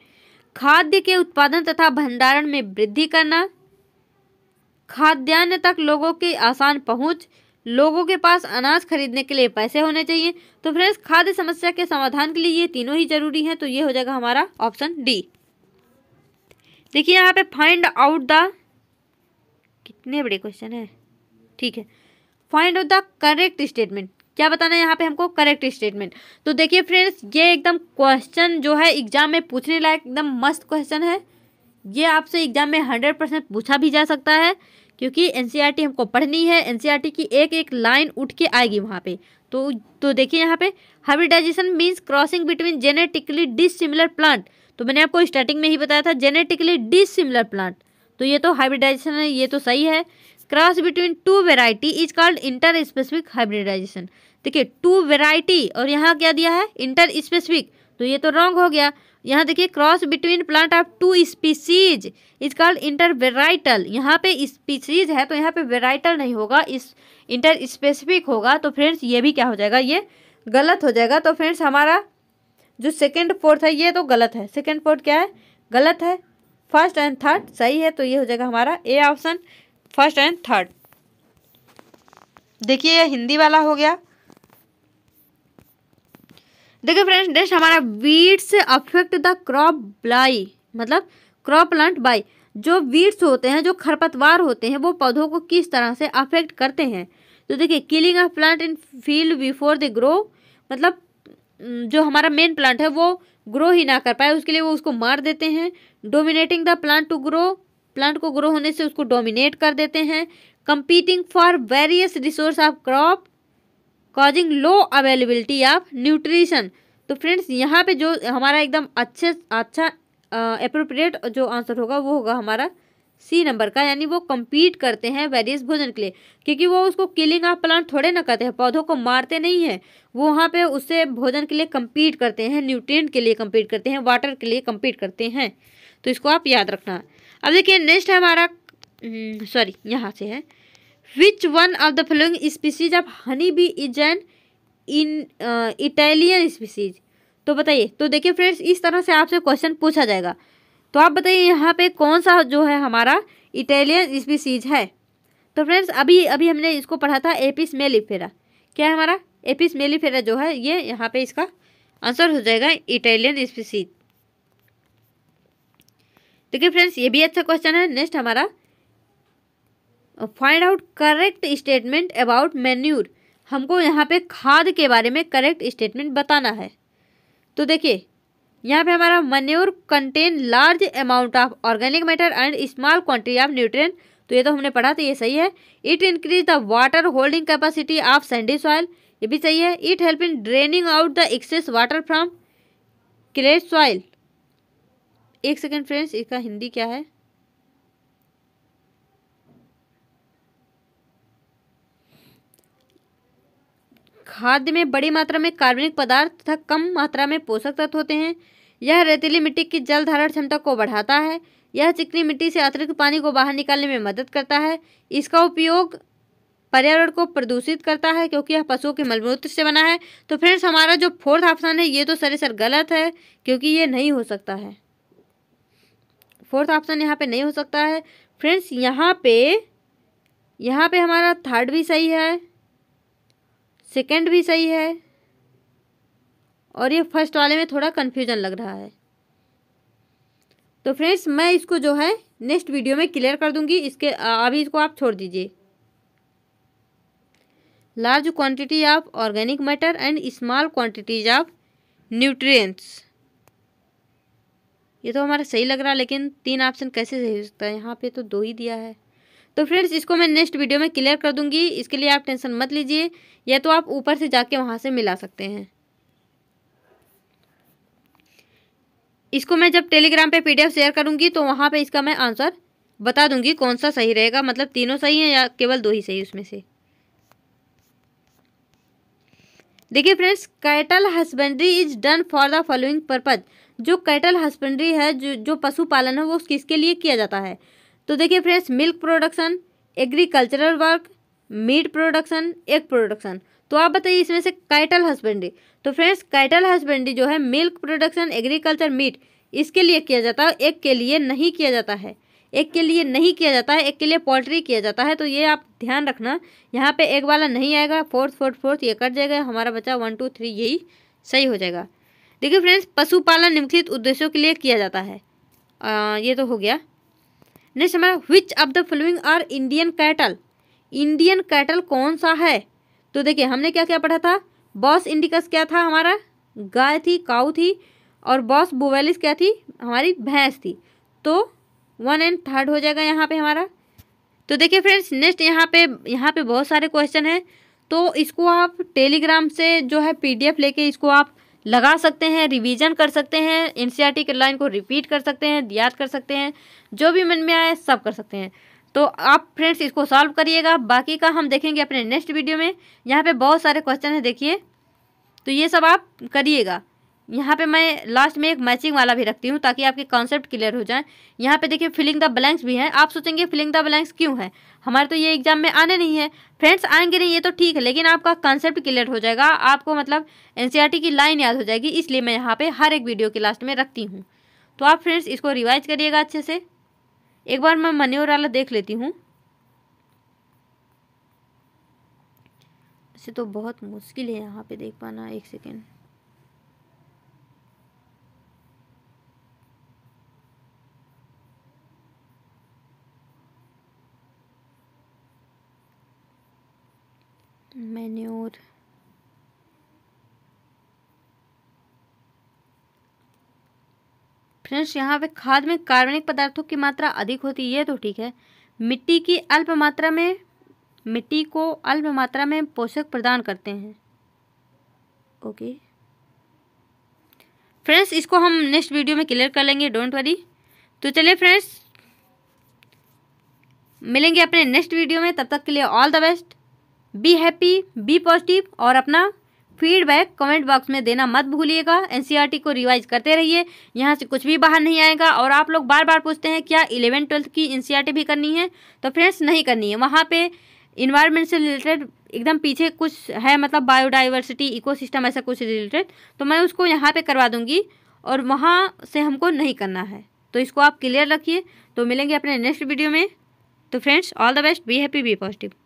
खाद्य के उत्पादन तथा भंडारण में वृद्धि करना खाद्यान्न तक लोगों की आसान पहुंच लोगों के पास अनाज खरीदने के लिए पैसे होने चाहिए तो फ्रेंड्स खाद्य समस्या के समाधान के लिए ये तीनों ही जरूरी हैं तो ये हो जाएगा हमारा ऑप्शन डी देखिए यहाँ पे फाइंड आउट द कितने बड़े क्वेश्चन है ठीक है find out the correct statement क्या बताना है यहाँ पे हमको करेक्ट स्टेटमेंट तो देखिए फ्रेंड्स ये एकदम क्वेश्चन जो है एग्जाम में पूछने लायक एकदम मस्त क्वेश्चन है ये आपसे एग्जाम में हंड्रेड परसेंट पूछा भी जा सकता है क्योंकि एन e हमको पढ़नी है एन e की एक एक लाइन उठ के आएगी वहाँ पे तो तो देखिए यहाँ पे hybridization means crossing between genetically dissimilar plant तो मैंने आपको स्टार्टिंग में ही बताया था जेनेटिकली डिसिमिलर प्लांट तो ये तो हाइब्रिडाइजेशन है ये तो सही है cross between two variety is called interspecific hybridization देखिए टू वेराइटी और यहाँ क्या दिया है इंटर स्पेसिफिक तो ये तो रॉन्ग हो गया यहाँ देखिए cross between plant of two species is called intervarietal यहाँ पे स्पीसीज है तो यहाँ पे वेराइटल नहीं होगा इस इंटर स्पेसिफिक होगा तो फ्रेंड्स ये भी क्या हो जाएगा ये गलत हो जाएगा तो फ्रेंड्स हमारा जो सेकेंड फोर्थ है ये तो गलत है सेकेंड फोर्थ क्या है गलत है फर्स्ट एंड थर्ड सही है तो ये हो जाएगा हमारा A option first and third देखिए ये हिंदी वाला हो गया देखिए फ्रेंड्स नेक्स्ट हमारा weeds affect the crop by मतलब क्रॉप प्लांट बाई जो वीड्स होते हैं जो खरपतवार होते हैं वो पौधों को किस तरह से अफेक्ट करते हैं तो देखिए killing of plant in field before the grow मतलब जो हमारा मेन प्लांट है वो ग्रो ही ना कर पाए उसके लिए वो उसको मार देते हैं dominating the plant to grow plant को ग्रो होने से उसको डोमिनेट कर देते हैं competing for various resource of crop causing low availability of nutrition तो फ्रेंड्स यहाँ पे जो हमारा एकदम अच्छे अच्छा अप्रोप्रिएट जो आंसर होगा वो होगा हमारा सी नंबर का यानी वो कम्पीट करते हैं वेरियस भोजन के लिए क्योंकि वो उसको किलिंग ऑफ प्लांट थोड़े ना करते हैं पौधों को मारते नहीं हैं वो वहाँ पे उससे भोजन के लिए कम्पीट करते हैं न्यूट्रिएंट के लिए कम्पीट करते हैं वाटर के लिए कम्पीट करते हैं तो इसको आप याद रखना अब देखिए नेक्स्ट है हमारा सॉरी हम्म, यहाँ से है which one of the following species of honey bee is an in Italian species तो बताइए तो देखिए फ्रेंड्स इस तरह से आपसे क्वेश्चन पूछा जाएगा तो आप बताइए यहाँ पे कौन सा जो है हमारा इटालियन स्पीसीज है तो फ्रेंड्स अभी अभी हमने इसको पढ़ा था एपिस मेलीफेरा क्या है हमारा एपिस मेलीफेरा जो है ये यहाँ पे इसका आंसर हो जाएगा इटालियन स्पीसीज देखिए फ्रेंड्स ये भी अच्छा क्वेश्चन है नेक्स्ट हमारा find out correct statement about manure हमको यहाँ पे खाद के बारे में करेक्ट स्टेटमेंट बताना है तो देखिए यहाँ पे हमारा manure contain large amount of organic matter and small quantity of nutrient तो ये तो हमने पढ़ा तो ये सही है it increase the water holding capacity of sandy soil ये भी सही है it help in draining out the excess water from clay soil एक सेकेंड फ्रेंड्स इसका हिंदी क्या है खाद्य में बड़ी मात्रा में कार्बनिक पदार्थ तथा कम मात्रा में पोषक तत्व होते हैं यह रेतीली मिट्टी की जल धारण क्षमता को बढ़ाता है यह चिकनी मिट्टी से अतिरिक्त पानी को बाहर निकालने में मदद करता है इसका उपयोग पर्यावरण को प्रदूषित करता है क्योंकि यह पशुओं के मलमूत्र से बना है तो फ्रेंड्स हमारा जो फोर्थ ऑप्शन है ये तो सरेसर गलत है क्योंकि ये नहीं हो सकता है फोर्थ ऑप्शन यहाँ पे नहीं हो सकता है फ्रेंड्स यहाँ पे यहाँ पे हमारा थर्ड भी सही है सेकंड भी सही है और ये फर्स्ट वाले में थोड़ा कन्फ्यूजन लग रहा है तो फ्रेंड्स मैं इसको जो है नेक्स्ट वीडियो में क्लियर कर दूंगी इसके अभी इसको आप छोड़ दीजिए large quantity of organic matter and small quantities of nutrients ये तो हमारा सही लग रहा है लेकिन तीन ऑप्शन कैसे सही हो सकता है यहाँ पे तो दो ही दिया है तो फ्रेंड्स इसको मैं नेक्स्ट वीडियो में क्लियर कर दूंगी इसके लिए आप टेंशन मत लीजिए या तो आप ऊपर से जाके वहाँ से मिला सकते हैं इसको मैं जब टेलीग्राम पे पीडीएफ शेयर करूंगी तो वहाँ पे इसका मैं आंसर बता दूंगी कौन सा सही रहेगा मतलब तीनों सही हैं या केवल दो ही सही उसमें से देखिए friends cattle husbandry is done for the following purpose जो कैटल हस्बेंड्री है जो जो पशुपालन है वो किसके लिए किया जाता है तो देखिए friends milk production agricultural work meat production egg production तो आप बताइए इसमें से कैटल हस्बेंड्री तो फ्रेंड्स कैटल हस्बेंड्री जो है मिल्क प्रोडक्शन एग्रीकल्चर मीट इसके लिए किया जाता है एक के लिए नहीं किया जाता है एक के लिए नहीं किया जाता है एक के लिए पोल्ट्री किया जाता है तो ये आप ध्यान रखना यहाँ पे एक वाला नहीं आएगा फोर्थ फोर्थ फोर्थ ये कट जाएगा हमारा बच्चा वन टू थ्री यही सही हो जाएगा देखिए फ्रेंड्स पशुपालन निम्नलिखित उद्देश्यों के लिए किया जाता है आ, ये तो हो गया नेक्स्ट हमारा which of the following are Indian cattle Indian cattle कौन सा है तो देखिए हमने क्या क्या पढ़ा था बॉस इंडिकस क्या था हमारा गाय थी काऊ थी और बॉस बोवेलिस क्या थी हमारी भैंस थी तो वन एंड थर्ड हो जाएगा यहाँ पे हमारा तो देखिए फ्रेंड्स नेक्स्ट यहाँ पे यहाँ पे बहुत सारे क्वेश्चन हैं तो इसको आप टेलीग्राम से जो है पीडीएफ लेके इसको आप लगा सकते हैं रिवीजन कर सकते हैं एनसीईआरटी के लाइन को रिपीट कर सकते हैं याद कर सकते हैं जो भी मन में आए सब कर सकते हैं तो आप फ्रेंड्स इसको सॉल्व करिएगा बाकी का हम देखेंगे अपने नेक्स्ट वीडियो में यहाँ पे बहुत सारे क्वेश्चन हैं देखिए तो ये सब आप करिएगा यहाँ पे मैं लास्ट में एक मैचिंग वाला भी रखती हूँ ताकि आपके कॉन्सेप्ट क्लियर हो जाए यहाँ पे देखिए फिलिंग द ब्लैंक्स भी हैं आप सोचेंगे फिलिंग द ब्लैंक्स क्यों है हमारे तो ये एग्जाम में आने नहीं है फ्रेंड्स आएंगे नहीं ये तो ठीक है लेकिन आपका कॉन्सेप्ट क्लियर हो जाएगा आपको मतलब एन की लाइन याद हो जाएगी इसलिए मैं यहाँ पर हर एक वीडियो के लास्ट में रखती हूँ तो आप फ्रेंड्स इसको रिवाइज करिएगा अच्छे से एक बार मैं मन्योर वाला देख लेती हूँ इसे तो बहुत मुश्किल है यहाँ पे देख पाना एक सेकेंड मैन्योर फ्रेंड्स यहाँ पे खाद में कार्बनिक पदार्थों की मात्रा अधिक होती है तो ठीक है मिट्टी की अल्प मात्रा में मिट्टी को अल्प मात्रा में पोषक प्रदान करते हैं ओके फ्रेंड्स इसको हम नेक्स्ट वीडियो में क्लियर कर लेंगे डोंट वरी तो चलिए फ्रेंड्स मिलेंगे अपने नेक्स्ट वीडियो में तब तक के लिए all the best be happy be positive और अपना फीडबैक कमेंट बॉक्स में देना मत भूलिएगा एनसीईआरटी को रिवाइज करते रहिए यहाँ से कुछ भी बाहर नहीं आएगा और आप लोग बार बार पूछते हैं क्या इलेवन ट्वेल्थ की एनसीईआरटी भी करनी है तो फ्रेंड्स नहीं करनी है वहाँ पे इन्वायरमेंट से रिलेटेड एकदम पीछे कुछ है मतलब बायोडाइवर्सिटी इको ऐसा कुछ रिलेटेड तो मैं उसको यहाँ पर करवा दूँगी और वहाँ से हमको नहीं करना है तो इसको आप क्लियर रखिए तो मिलेंगे अपने नेक्स्ट वीडियो में तो friends all the best be happy be positive